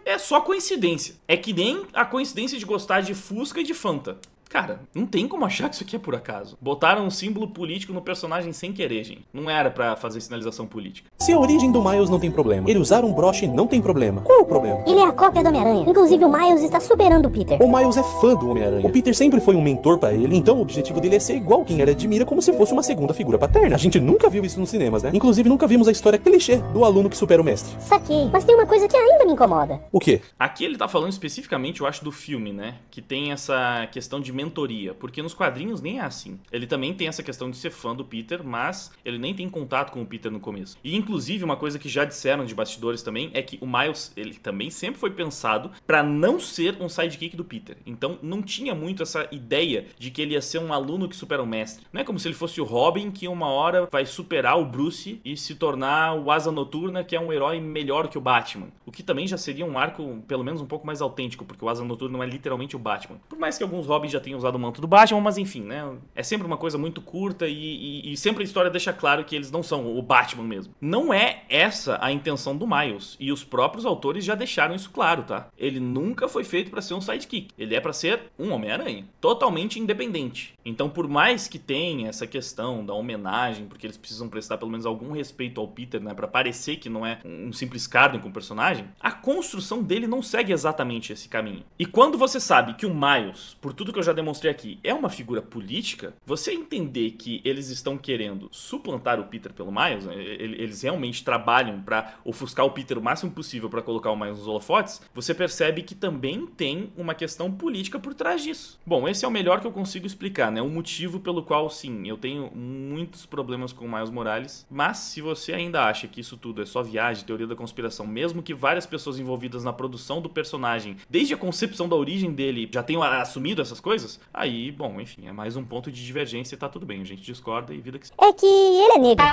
é, é só coincidência. É que nem a coincidência de gostar de Fusca e de Fanta. Cara, não tem como achar que isso aqui é por acaso. Botaram um símbolo político no personagem sem querer, gente. Não era para fazer sinalização política. Se a origem do Miles não tem problema, ele usar um broche não tem problema. Qual o problema? Ele é a cópia do Homem-Aranha. Inclusive, o Miles está superando o Peter. O Miles é fã do Homem-Aranha. O Peter sempre foi um mentor para ele, então o objetivo dele é ser igual quem ele admira, como se fosse uma segunda figura paterna. A gente nunca viu isso nos cinemas, né? Inclusive, nunca vimos a história clichê do aluno que supera o mestre. Saquei. Mas tem uma coisa que ainda me incomoda. O quê? Aqui ele tá falando especificamente, eu acho, do filme, né? Que tem essa questão de mentoria, porque nos quadrinhos nem é assim. Ele também tem essa questão de ser fã do Peter, mas ele nem tem contato com o Peter no começo. E inclusive uma coisa que já disseram de bastidores também é que o Miles, ele também sempre foi pensado para não ser um sidekick do Peter. Então não tinha muito essa ideia de que ele ia ser um aluno que supera o mestre. Não é como se ele fosse o Robin que uma hora vai superar o Bruce e se tornar o Asa Noturna, que é um herói melhor que o Batman. O que também já seria um arco pelo menos um pouco mais autêntico, porque o Asa Noturna é literalmente o Batman. Por mais que alguns Robins já tenha usado o manto do Batman, mas enfim, né? É sempre uma coisa muito curta e, e, e, sempre a história deixa claro que eles não são o Batman mesmo. Não é essa a intenção do Miles, e os próprios autores já deixaram isso claro, tá? Ele nunca foi feito para ser um sidekick. Ele é para ser um Homem-Aranha, totalmente independente. Então, por mais que tenha essa questão da homenagem, porque eles precisam prestar pelo menos algum respeito ao Peter, né, para parecer que não é um simples Carden com o personagem, a construção dele não segue exatamente esse caminho. E quando você sabe que o Miles, por tudo que eu já demonstrei aqui é uma figura política, você entender que eles estão querendo suplantar o Peter pelo Miles, né? eles realmente trabalham para ofuscar o Peter o máximo possível para colocar o Miles nos holofotes, você percebe que também tem uma questão política por trás disso. Bom, esse é o melhor que eu consigo explicar, né? O motivo pelo qual, sim, eu tenho muitos problemas com o Miles Morales, mas se você ainda acha que isso tudo é só viagem, teoria da conspiração, mesmo que várias pessoas envolvidas na produção do personagem, desde a concepção da origem dele, já tenham assumido essas coisas, coisas. Aí, bom, enfim, é mais um ponto de divergência e tá tudo bem. A gente discorda e vida que. É que ele é negro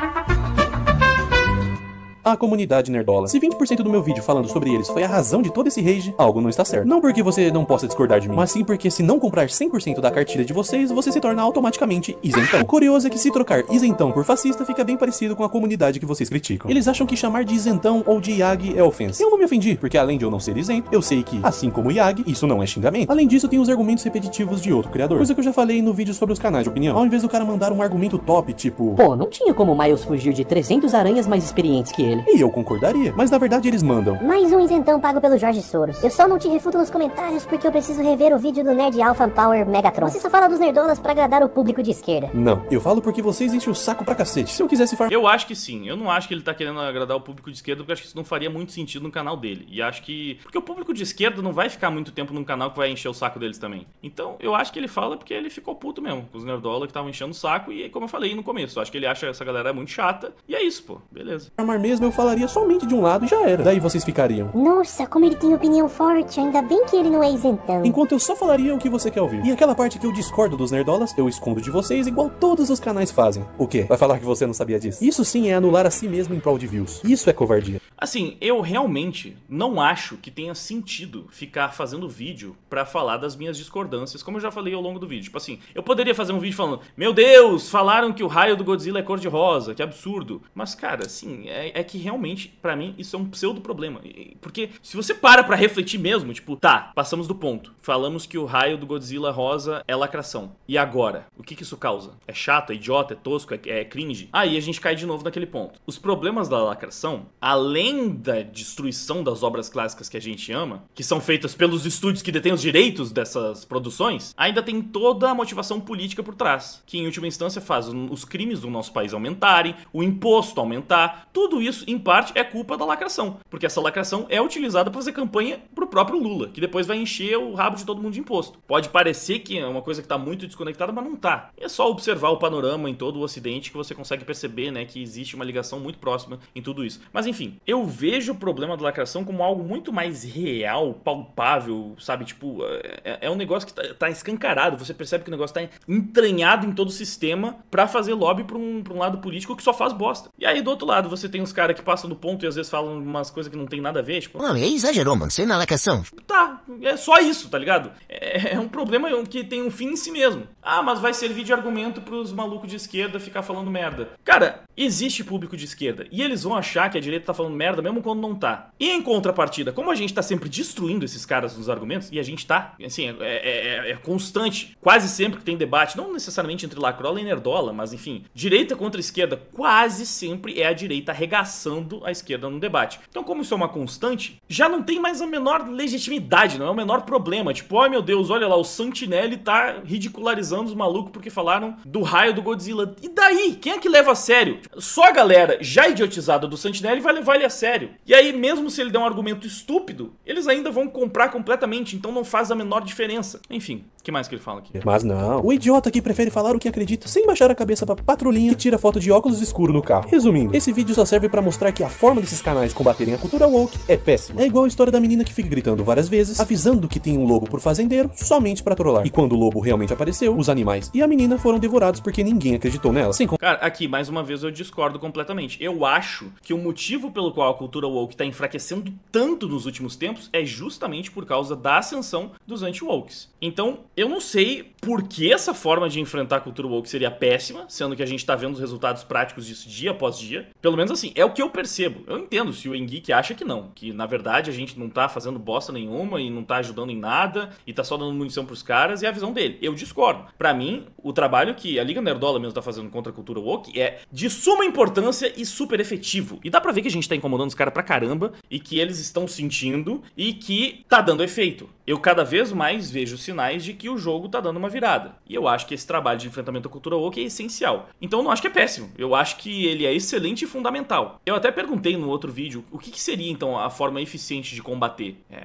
à comunidade nerdola. Se 20% do meu vídeo falando sobre eles foi a razão de todo esse rage, algo não está certo. Não porque você não possa discordar de mim, mas sim porque se não comprar 100% da cartilha de vocês, você se torna automaticamente isentão. O curioso é que se trocar isentão por fascista fica bem parecido com a comunidade que vocês criticam. Eles acham que chamar de isentão ou de Yagi é ofensa. Eu não me ofendi, porque além de eu não ser isento, eu sei que, assim como Yagi, isso não é xingamento. Além disso, tem os argumentos repetitivos de outro criador, coisa que eu já falei no vídeo sobre os canais de opinião. Ao invés do cara mandar um argumento top, tipo... Pô, não tinha como Miles fugir de 300 aranhas mais experientes que ele ele. E eu concordaria, mas na verdade eles mandam. Mais um isentão pago pelo Jorge Soros. Eu só não te refuto nos comentários porque eu preciso rever o vídeo do Nerd Alpha Power Megatron. Você só fala dos nerdolas pra agradar o público de esquerda. Não, eu falo porque vocês enchem o saco pra cacete. Se eu quisesse falar Eu acho que sim. Eu não acho que ele tá querendo agradar o público de esquerda porque acho que isso não faria muito sentido no canal dele. E acho que... Porque o público de esquerda não vai ficar muito tempo num canal que vai encher o saco deles também. Então, eu acho que ele fala porque ele ficou puto mesmo com os nerdolas que estavam enchendo o saco e, como eu falei no começo, acho que ele acha essa galera muito chata. E é isso, pô. Beleza. Armar mesmo mesmo eu falaria somente de um lado e já era. Daí vocês ficariam. Nossa, como ele tem opinião forte, ainda bem que ele não é isentão. Enquanto eu só falaria o que você quer ouvir. E aquela parte que eu discordo dos nerdolas, eu escondo de vocês igual todos os canais fazem. O quê? Vai falar que você não sabia disso? Isso sim é anular a si mesmo em prol de views. Isso é covardia. Assim, eu realmente não acho que tenha sentido ficar fazendo vídeo para falar das minhas discordâncias, como eu já falei ao longo do vídeo. Tipo assim, eu poderia fazer um vídeo falando: Meu Deus, falaram que o raio do Godzilla é cor-de-rosa, que absurdo. Mas, cara, assim, é, é, que realmente, para mim, isso é um pseudo problema. Porque se você para pra refletir mesmo, tipo, tá, passamos do ponto. Falamos que o raio do Godzilla rosa é lacração. E agora? O que, que isso causa? É chato, é idiota, é tosco, é, é cringe? Aí a gente cai de novo naquele ponto. Os problemas da lacração, além da destruição das obras clássicas que a gente ama, que são feitas pelos estúdios que detêm os direitos dessas produções, ainda tem toda a motivação política por trás, que em última instância faz os crimes do nosso país aumentarem, o imposto aumentar, tudo isso isso, em parte, é culpa da lacração, porque essa lacração é utilizada para fazer campanha pro próprio Lula, que depois vai encher o rabo de todo mundo de imposto. Pode parecer que é uma coisa que tá muito desconectada, mas não tá. É só observar o panorama em todo o Ocidente que você consegue perceber, né, que existe uma ligação muito próxima em tudo isso. Mas enfim, eu vejo o problema da lacração como algo muito mais real, palpável, sabe? Tipo, é, é um negócio que tá, tá, escancarado, você percebe que o negócio tá entranhado em todo o sistema para fazer lobby pra um, pra um lado político que só faz bosta. E aí, do outro lado, você tem os caras que passam do ponto e às vezes falam umas coisas que não tem nada a ver, tipo. Não, ele exagerou, mano, sem nalacação. Tá, é só isso, tá ligado? É, é, um problema que tem um fim em si mesmo. Ah, mas vai servir de argumento pros malucos de esquerda ficar falando merda. Cara, existe público de esquerda e eles vão achar que a direita tá falando merda mesmo quando não tá. E em contrapartida, como a gente tá sempre destruindo esses caras nos argumentos, e a gente tá, assim, é, é, é, é constante, quase sempre que tem debate, não necessariamente entre Lacrola e Nerdola, mas enfim, direita contra esquerda, quase sempre é a direita arregaçada amassando a esquerda no debate. Então, como isso é uma constante, já não tem mais a menor legitimidade, não é o menor problema. Tipo, ai oh, meu Deus, olha lá, o Santinelli tá ridicularizando os malucos porque falaram do raio do Godzilla. E daí? Quem é que leva a sério? Só a galera já idiotizada do Santinelli vai levar ele a sério. E aí, mesmo se ele der um argumento estúpido, eles ainda vão comprar completamente, então não faz a menor diferença. Enfim, o que mais que ele fala aqui? Mas não. O idiota que prefere falar o que acredita sem baixar a cabeça pra patrulhinha e tira foto de óculos escuro no carro. Resumindo, esse vídeo só serve para mostrar mostrar que a forma desses canais combaterem a cultura woke é péssima. É igual a história da menina que fica gritando várias vezes, avisando que tem um lobo por fazendeiro, somente para trollar. E quando o lobo realmente apareceu, os animais e a menina foram devorados porque ninguém acreditou nela. sim Cara, aqui, mais uma vez, eu discordo completamente. Eu acho que o motivo pelo qual a cultura woke tá enfraquecendo tanto nos últimos tempos é justamente por causa da ascensão dos anti-wokes. Então, eu não sei por que essa forma de enfrentar a cultura woke seria péssima, sendo que a gente tá vendo os resultados práticos disso dia após dia. Pelo menos assim, é o o que eu percebo. Eu entendo se o Henrique acha que não, que na verdade a gente não tá fazendo bosta nenhuma e não tá ajudando em nada e tá só dando munição pros caras, é a visão dele. Eu discordo. Para mim, o trabalho que a Liga Nerdola mesmo tá fazendo contra a cultura woke é de suma importância e super efetivo. E dá pra ver que a gente tá incomodando os caras pra caramba e que eles estão sentindo e que tá dando efeito. Eu cada vez mais vejo sinais de que o jogo tá dando uma virada. E eu acho que esse trabalho de enfrentamento à cultura woke é essencial. Então eu não acho que é péssimo. Eu acho que ele é excelente e fundamental. Eu até perguntei no outro vídeo o que, que seria então a forma eficiente de combater, é,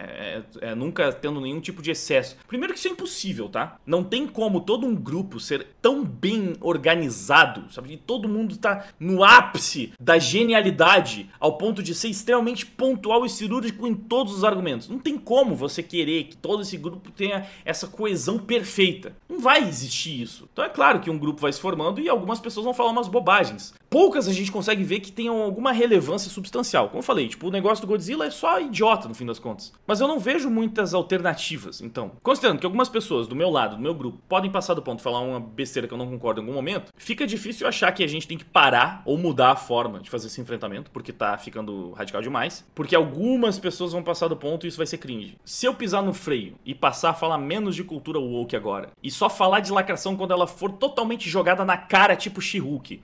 é, é, nunca tendo nenhum tipo de excesso. Primeiro que isso é impossível, tá? Não tem como todo um grupo ser tão bem organizado, sabe? E todo mundo tá no ápice da genialidade ao ponto de ser extremamente pontual e cirúrgico em todos os argumentos. Não tem como você querer que todo esse grupo tenha essa coesão perfeita. Não vai existir isso. Então é claro que um grupo vai se formando e algumas pessoas vão falar umas bobagens poucas a gente consegue ver que tenham alguma relevância substancial. Como eu falei, tipo, o negócio do Godzilla é só idiota no fim das contas. Mas eu não vejo muitas alternativas. Então, considerando que algumas pessoas do meu lado, do meu grupo, podem passar do ponto e falar uma besteira que eu não concordo em algum momento, fica difícil achar que a gente tem que parar ou mudar a forma de fazer esse enfrentamento, porque tá ficando radical demais, porque algumas pessoas vão passar do ponto e isso vai ser cringe. Se eu pisar no freio e passar a falar menos de cultura woke agora, e só falar de lacração quando ela for totalmente jogada na cara, tipo she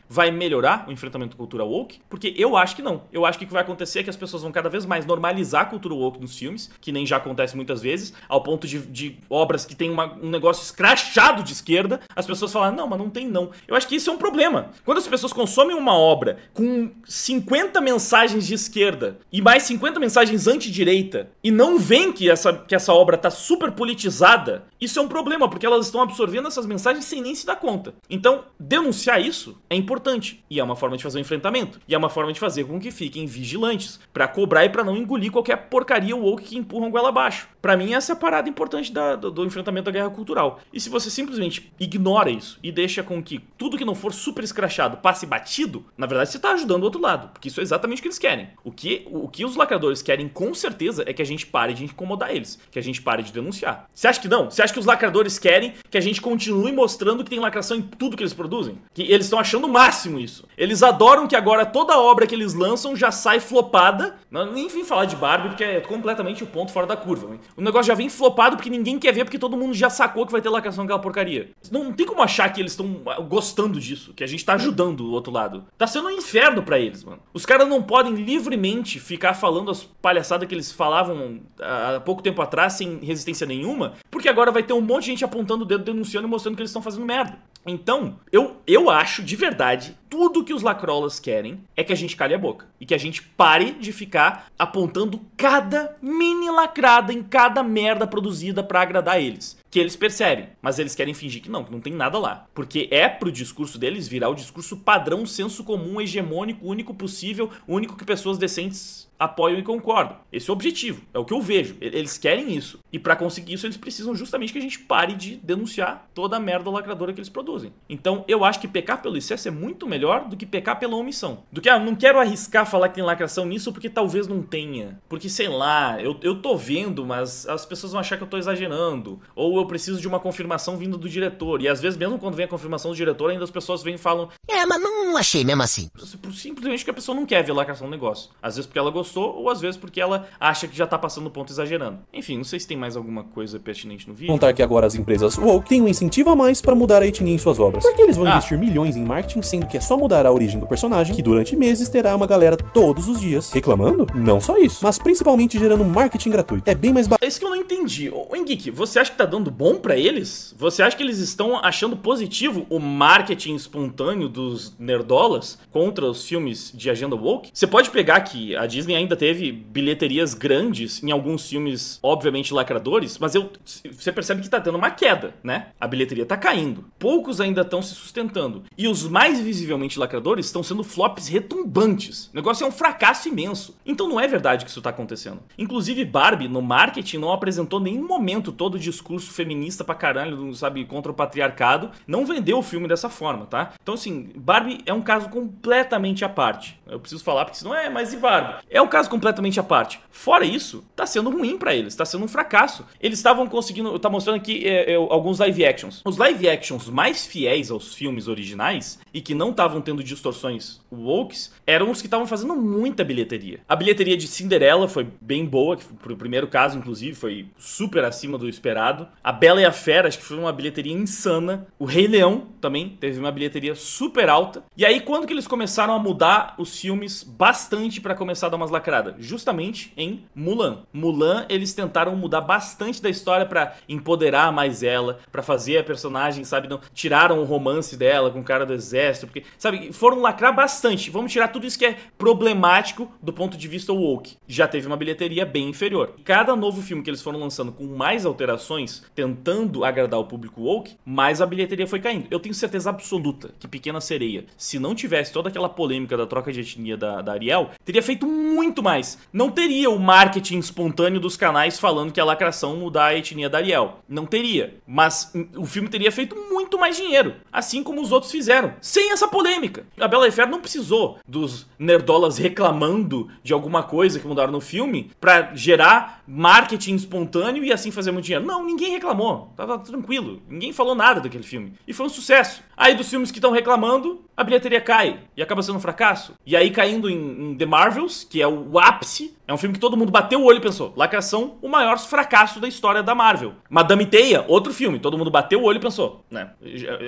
vai melhorar o enfrentamento cultura woke? Porque eu acho que não. Eu acho que o que vai acontecer é que as pessoas vão cada vez mais normalizar a cultura woke nos filmes, que nem já acontece muitas vezes, ao ponto de, de obras que tem uma, um negócio escrachado de esquerda, as pessoas falam, não, mas não tem não. Eu acho que isso é um problema. Quando as pessoas consomem uma obra com 50 mensagens de esquerda e mais 50 mensagens anti-direita e não veem que essa, que essa obra tá super politizada, isso é um problema, porque elas estão absorvendo essas mensagens sem nem se dar conta. Então, denunciar isso é importante. E é uma forma de fazer um enfrentamento. E é uma forma de fazer com que fiquem vigilantes, para cobrar e para não engolir qualquer porcaria ou que empurram goela abaixo. Para mim, essa é a parada importante da, do, do, enfrentamento da guerra cultural. E se você simplesmente ignora isso e deixa com que tudo que não for super escrachado passe batido, na verdade você tá ajudando o outro lado, porque isso é exatamente o que eles querem. O que, o, o que os lacradores querem com certeza é que a gente pare de incomodar eles, que a gente pare de denunciar. Você acha que não? Você acha que os lacradores querem que a gente continue mostrando que tem lacração em tudo que eles produzem? Que eles estão achando o máximo isso. Eles adoram que agora toda obra que eles lançam já sai flopada. Não, nem vim falar de Barbie, porque é completamente o ponto fora da curva. O negócio já vem flopado porque ninguém quer ver, porque todo mundo já sacou que vai ter lacração naquela porcaria. Não, não tem como achar que eles estão ah, gostando disso, que a gente tá ajudando o outro lado. Tá sendo um inferno para eles, mano. Os caras não podem livremente ficar falando as palhaçadas que eles falavam ah, há pouco tempo atrás, sem resistência nenhuma, porque agora vai ter um monte de gente apontando o dedo, denunciando e mostrando que eles estão fazendo merda. Então, eu, eu acho de verdade tudo que os lacrolas querem é que a gente calhe a boca e que a gente pare de ficar apontando cada mini lacrada em cada merda produzida para agradar eles que eles percebem, mas eles querem fingir que não, que não tem nada lá. Porque é pro discurso deles virar o discurso padrão, senso comum, hegemônico, único possível, único que pessoas decentes apoiam e concordam. Esse é o objetivo, é o que eu vejo. Eles querem isso. E para conseguir isso, eles precisam justamente que a gente pare de denunciar toda a merda lacradora que eles produzem. Então, eu acho que pecar pelo excesso é muito melhor do que pecar pela omissão. Do que, ah, não quero arriscar falar que tem lacração nisso porque talvez não tenha. Porque, sei lá, eu, eu tô vendo, mas as pessoas vão achar que eu tô exagerando. Ou eu eu preciso de uma confirmação vindo do diretor. E às vezes, mesmo quando vem a confirmação do diretor, ainda as pessoas vêm e falam: É, mas não achei mesmo assim. Simplesmente que a pessoa não quer ver lacração no negócio. Às vezes porque ela gostou, ou às vezes porque ela acha que já tá passando o ponto exagerando. Enfim, não sei se tem mais alguma coisa pertinente no vídeo. Contar que agora as empresas woke têm um incentivo a mais para mudar a etnia em suas obras. Porque eles vão ah. investir milhões em marketing, sendo que é só mudar a origem do personagem, que durante meses terá uma galera todos os dias reclamando? Não só isso, mas principalmente gerando marketing gratuito. É bem mais barato. É isso que eu não entendi. Ô, Henrique, você acha que tá dando bom para eles? Você acha que eles estão achando positivo o marketing espontâneo dos nerdolas contra os filmes de agenda woke? Você pode pegar que a Disney ainda teve bilheterias grandes em alguns filmes, obviamente lacradores, mas eu, você percebe que tá tendo uma queda, né? A bilheteria tá caindo. Poucos ainda estão se sustentando. E os mais visivelmente lacradores estão sendo flops retumbantes. O negócio é um fracasso imenso. Então não é verdade que isso tá acontecendo. Inclusive, Barbie, no marketing, não apresentou nenhum momento todo o discurso feminista pra caralho, sabe, contra o patriarcado, não vendeu o filme dessa forma, tá? Então, assim, Barbie é um caso completamente à parte. Eu preciso falar porque senão é, mais e Barbie? É um caso completamente à parte. Fora isso, tá sendo ruim para eles, tá sendo um fracasso. Eles estavam conseguindo, tá mostrando aqui é, é, alguns live actions. Os live actions mais fiéis aos filmes originais e que não estavam tendo distorções wokes eram os que estavam fazendo muita bilheteria. A bilheteria de Cinderela foi bem boa, que pro primeiro caso, inclusive, foi super acima do esperado. A a Bela e a Fera, acho que foi uma bilheteria insana. O Rei Leão também teve uma bilheteria super alta. E aí, quando que eles começaram a mudar os filmes bastante para começar a dar umas lacradas? Justamente em Mulan. Mulan, eles tentaram mudar bastante da história para empoderar mais ela, para fazer a personagem, sabe? Não, tiraram o romance dela com o cara do exército, porque, sabe? Foram lacrar bastante. Vamos tirar tudo isso que é problemático do ponto de vista woke. Já teve uma bilheteria bem inferior. Cada novo filme que eles foram lançando com mais alterações, tentando agradar o público woke, mais a bilheteria foi caindo. Eu tenho certeza absoluta que Pequena Sereia, se não tivesse toda aquela polêmica da troca de etnia da, da Ariel, teria feito muito mais. Não teria o marketing espontâneo dos canais falando que a lacração mudar a etnia da Ariel. Não teria. Mas o filme teria feito muito mais dinheiro, assim como os outros fizeram, sem essa polêmica. A Bela e Fera não precisou dos nerdolas reclamando de alguma coisa que mudaram no filme para gerar marketing espontâneo e assim fazer muito dinheiro. Não, ninguém reclamou. Tava tranquilo. Ninguém falou nada daquele filme. E foi um sucesso. Aí dos filmes que estão reclamando, a bilheteria cai e acaba sendo um fracasso. E aí caindo em, em The Marvels, que é o, o ápice, é um filme que todo mundo bateu o olho e pensou: Lacração, o maior fracasso da história da Marvel. Madame Teia, outro filme, todo mundo bateu o olho e pensou, né?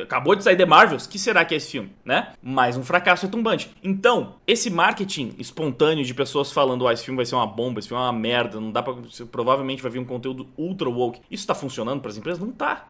Acabou de sair The Marvels, que será que é esse filme, né? Mais um fracasso retumbante. É então, esse marketing espontâneo de pessoas falando: "Ah, esse filme vai ser uma bomba, esse filme é uma merda, não dá para provavelmente vai vir um conteúdo ultra woke. Isso tá funcionando para as empresas? Não tá.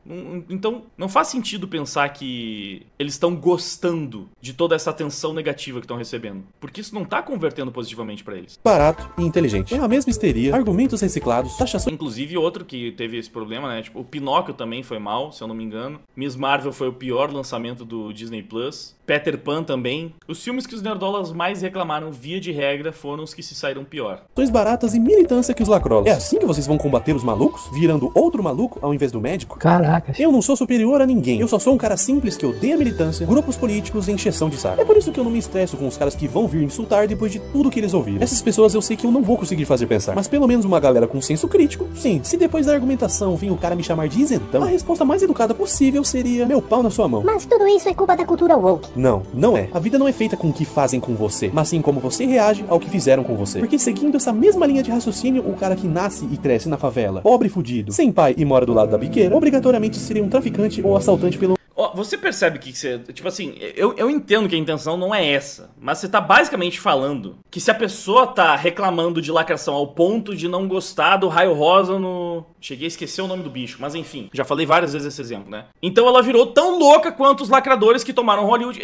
então, não faz sentido pensar que eles estão gostando de toda essa atenção negativa que estão recebendo. Porque isso não tá convertendo positivamente para eles. Barato e inteligente. É a mesma histeria, argumentos reciclados, taxação. Inclusive, outro que teve esse problema, né? Tipo, o Pinóquio também foi mal, se eu não me engano. Miss Marvel foi o pior lançamento do Disney Plus. Peter Pan também. Os filmes que os nerdolas mais reclamaram via de regra foram os que se saíram pior. Ações baratas e militância que os lacrolas. É assim que vocês vão combater os malucos? Virando outro maluco ao invés do médico? Caraca. Eu não sou superior a ninguém. Eu só sou um cara simples que odeia militância, grupos políticos e encheção de saco. É por isso que eu não me estresso com os caras que vão vir insultar depois de tudo que eles ouviram. Essas pessoas eu sei que eu não vou conseguir fazer pensar. Mas pelo menos uma galera com senso crítico, sim. Se depois da argumentação vem o cara me chamar de isentão, a resposta mais educada possível seria meu pau na sua mão. Mas tudo isso é culpa da cultura woke. Não, não é. A vida não é feita com o que fazem com você, mas sim como você reage ao que fizeram com você. Porque seguindo essa mesma linha de raciocínio, o cara que nasce e cresce na favela, pobre e fudido, sem pai e mora do lado da biqueira, obrigatoriamente seria um traficante ou assaltante pelo você percebe que você. Tipo assim, eu, eu entendo que a intenção não é essa. Mas você tá basicamente falando que se a pessoa tá reclamando de lacração ao ponto de não gostar do raio rosa no. Cheguei a esquecer o nome do bicho, mas enfim, já falei várias vezes esse exemplo, né? Então ela virou tão louca quanto os lacradores que tomaram Hollywood.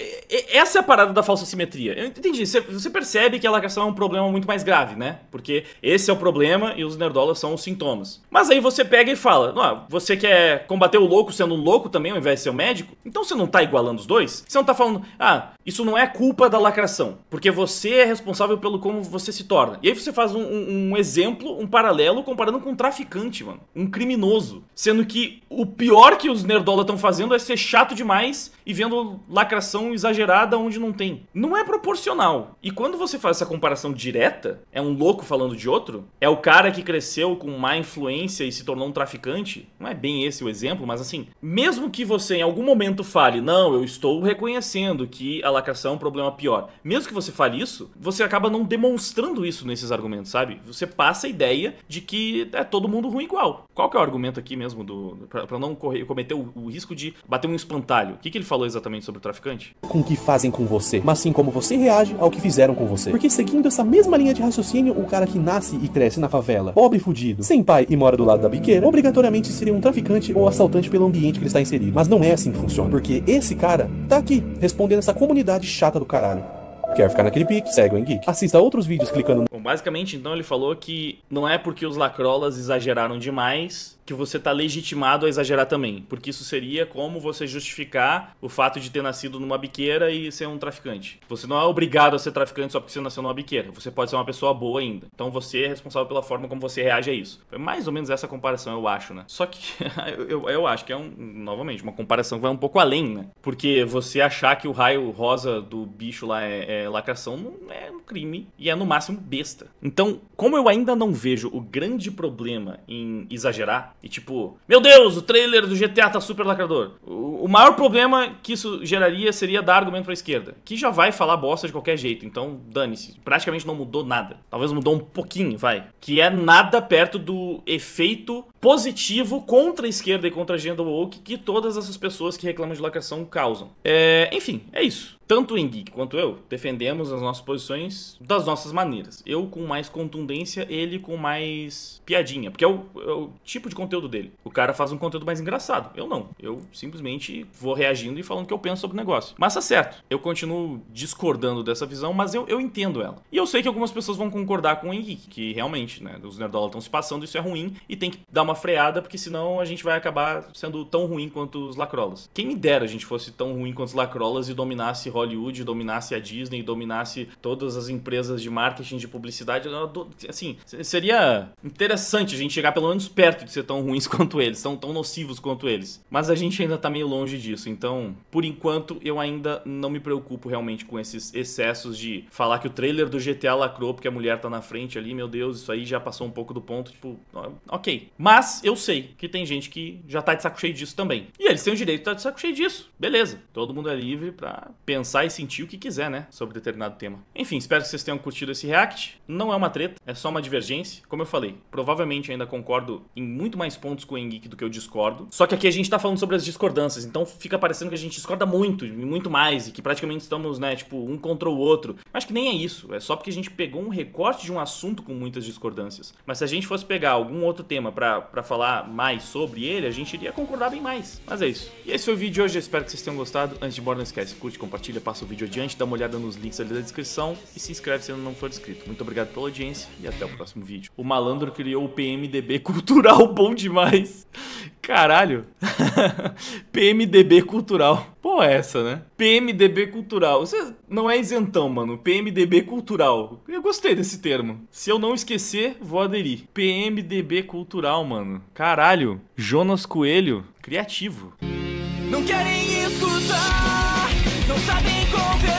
Essa é a parada da falsa simetria. Eu entendi. Você percebe que a lacração é um problema muito mais grave, né? Porque esse é o problema e os nerdolas são os sintomas. Mas aí você pega e fala: você quer combater o louco sendo um louco também, ao invés de ser um médico? Então você não tá igualando os dois? Você não tá falando, ah, isso não é culpa da lacração, porque você é responsável pelo como você se torna. E aí você faz um, um, um exemplo, um paralelo, comparando com um traficante, mano. Um criminoso. Sendo que o pior que os nerdola estão fazendo é ser chato demais e vendo lacração exagerada onde não tem. Não é proporcional. E quando você faz essa comparação direta, é um louco falando de outro, é o cara que cresceu com má influência e se tornou um traficante. Não é bem esse o exemplo, mas assim, mesmo que você em algum momento fale, não, eu estou reconhecendo que a a lacração é um problema pior. Mesmo que você fale isso, você acaba não demonstrando isso nesses argumentos, sabe? Você passa a ideia de que é todo mundo ruim igual. Qual que é o argumento aqui mesmo do para não correr, cometer o, o, risco de bater um espantalho? O que, que ele falou exatamente sobre o traficante? Com o que fazem com você, mas sim como você reage ao que fizeram com você. Porque seguindo essa mesma linha de raciocínio, o cara que nasce e cresce na favela, pobre e fudido, sem pai e mora do lado da biqueira, obrigatoriamente seria um traficante ou assaltante pelo ambiente que ele está inserido. Mas não é assim que funciona, porque esse cara tá aqui respondendo essa comunidade comunidade chata do caralho. Quer ficar naquele pique? Segue o Engeek. Assista outros vídeos clicando no... Bom, basicamente, então, ele falou que não é porque os lacrolas exageraram demais que você está legitimado a exagerar também. Porque isso seria como você justificar o fato de ter nascido numa biqueira e ser um traficante. Você não é obrigado a ser traficante só porque você nasceu numa biqueira. Você pode ser uma pessoa boa ainda. Então você é responsável pela forma como você reage a isso. É mais ou menos essa comparação, eu acho, né? Só que eu, eu acho que é, um, novamente, uma comparação que vai um pouco além, né? Porque você achar que o raio rosa do bicho lá é, é lacração não é um crime e é no máximo besta. Então, como eu ainda não vejo o grande problema em exagerar, e tipo, meu Deus, o trailer do GTA tá super lacrador. O, o maior problema que isso geraria seria dar argumento pra esquerda, que já vai falar bosta de qualquer jeito, então dane-se. Praticamente não mudou nada. Talvez mudou um pouquinho, vai. Que é nada perto do efeito positivo contra a esquerda e contra a agenda woke que todas essas pessoas que reclamam de lacração causam. É, enfim, é isso tanto o Henrique quanto eu defendemos as nossas posições das nossas maneiras. Eu com mais contundência, ele com mais piadinha, porque é o, é o, tipo de conteúdo dele. O cara faz um conteúdo mais engraçado. Eu não. Eu simplesmente vou reagindo e falando o que eu penso sobre o negócio. Mas tá certo. Eu continuo discordando dessa visão, mas eu, eu entendo ela. E eu sei que algumas pessoas vão concordar com o Henrique, que realmente, né, os nerdolas estão se passando, isso é ruim e tem que dar uma freada, porque senão a gente vai acabar sendo tão ruim quanto os lacrolas. Quem me dera a gente fosse tão ruim quanto os lacrolas e dominasse Hollywood dominasse a Disney, dominasse todas as empresas de marketing, de publicidade. Assim, seria interessante a gente chegar pelo menos perto de ser tão ruins quanto eles, tão, tão nocivos quanto eles. Mas a gente ainda tá meio longe disso. Então, por enquanto, eu ainda não me preocupo realmente com esses excessos de falar que o trailer do GTA lacrou porque a mulher tá na frente ali. Meu Deus, isso aí já passou um pouco do ponto. Tipo, ok. Mas eu sei que tem gente que já tá de saco cheio disso também. E eles têm o direito de estar tá de saco cheio disso. Beleza. Todo mundo é livre para pensar pensar e sentir o que quiser, né? Sobre determinado tema. Enfim, espero que vocês tenham curtido esse react. Não é uma treta, é só uma divergência. Como eu falei, provavelmente ainda concordo em muito mais pontos com o Henrique do que eu discordo. Só que aqui a gente tá falando sobre as discordâncias, então fica parecendo que a gente discorda muito, muito mais, e que praticamente estamos, né, tipo, um contra o outro. Mas que nem é isso, é só porque a gente pegou um recorte de um assunto com muitas discordâncias. Mas se a gente fosse pegar algum outro tema para falar mais sobre ele, a gente iria concordar bem mais. Mas é isso. E esse foi o vídeo de hoje, espero que vocês tenham gostado. Antes de embora, não esquece, curte, compartilha compartilha, passa o vídeo adiante, dá uma olhada nos links ali da descrição e se inscreve se ainda não for inscrito. Muito obrigado pela audiência e até o próximo vídeo. O malandro criou o PMDB cultural bom demais. Caralho. PMDB cultural. Pô, é essa, né? PMDB cultural. Você não é isentão, mano. PMDB cultural. Eu gostei desse termo. Se eu não esquecer, vou aderir. PMDB cultural, mano. Caralho. Jonas Coelho, criativo. Não querem escutar confiar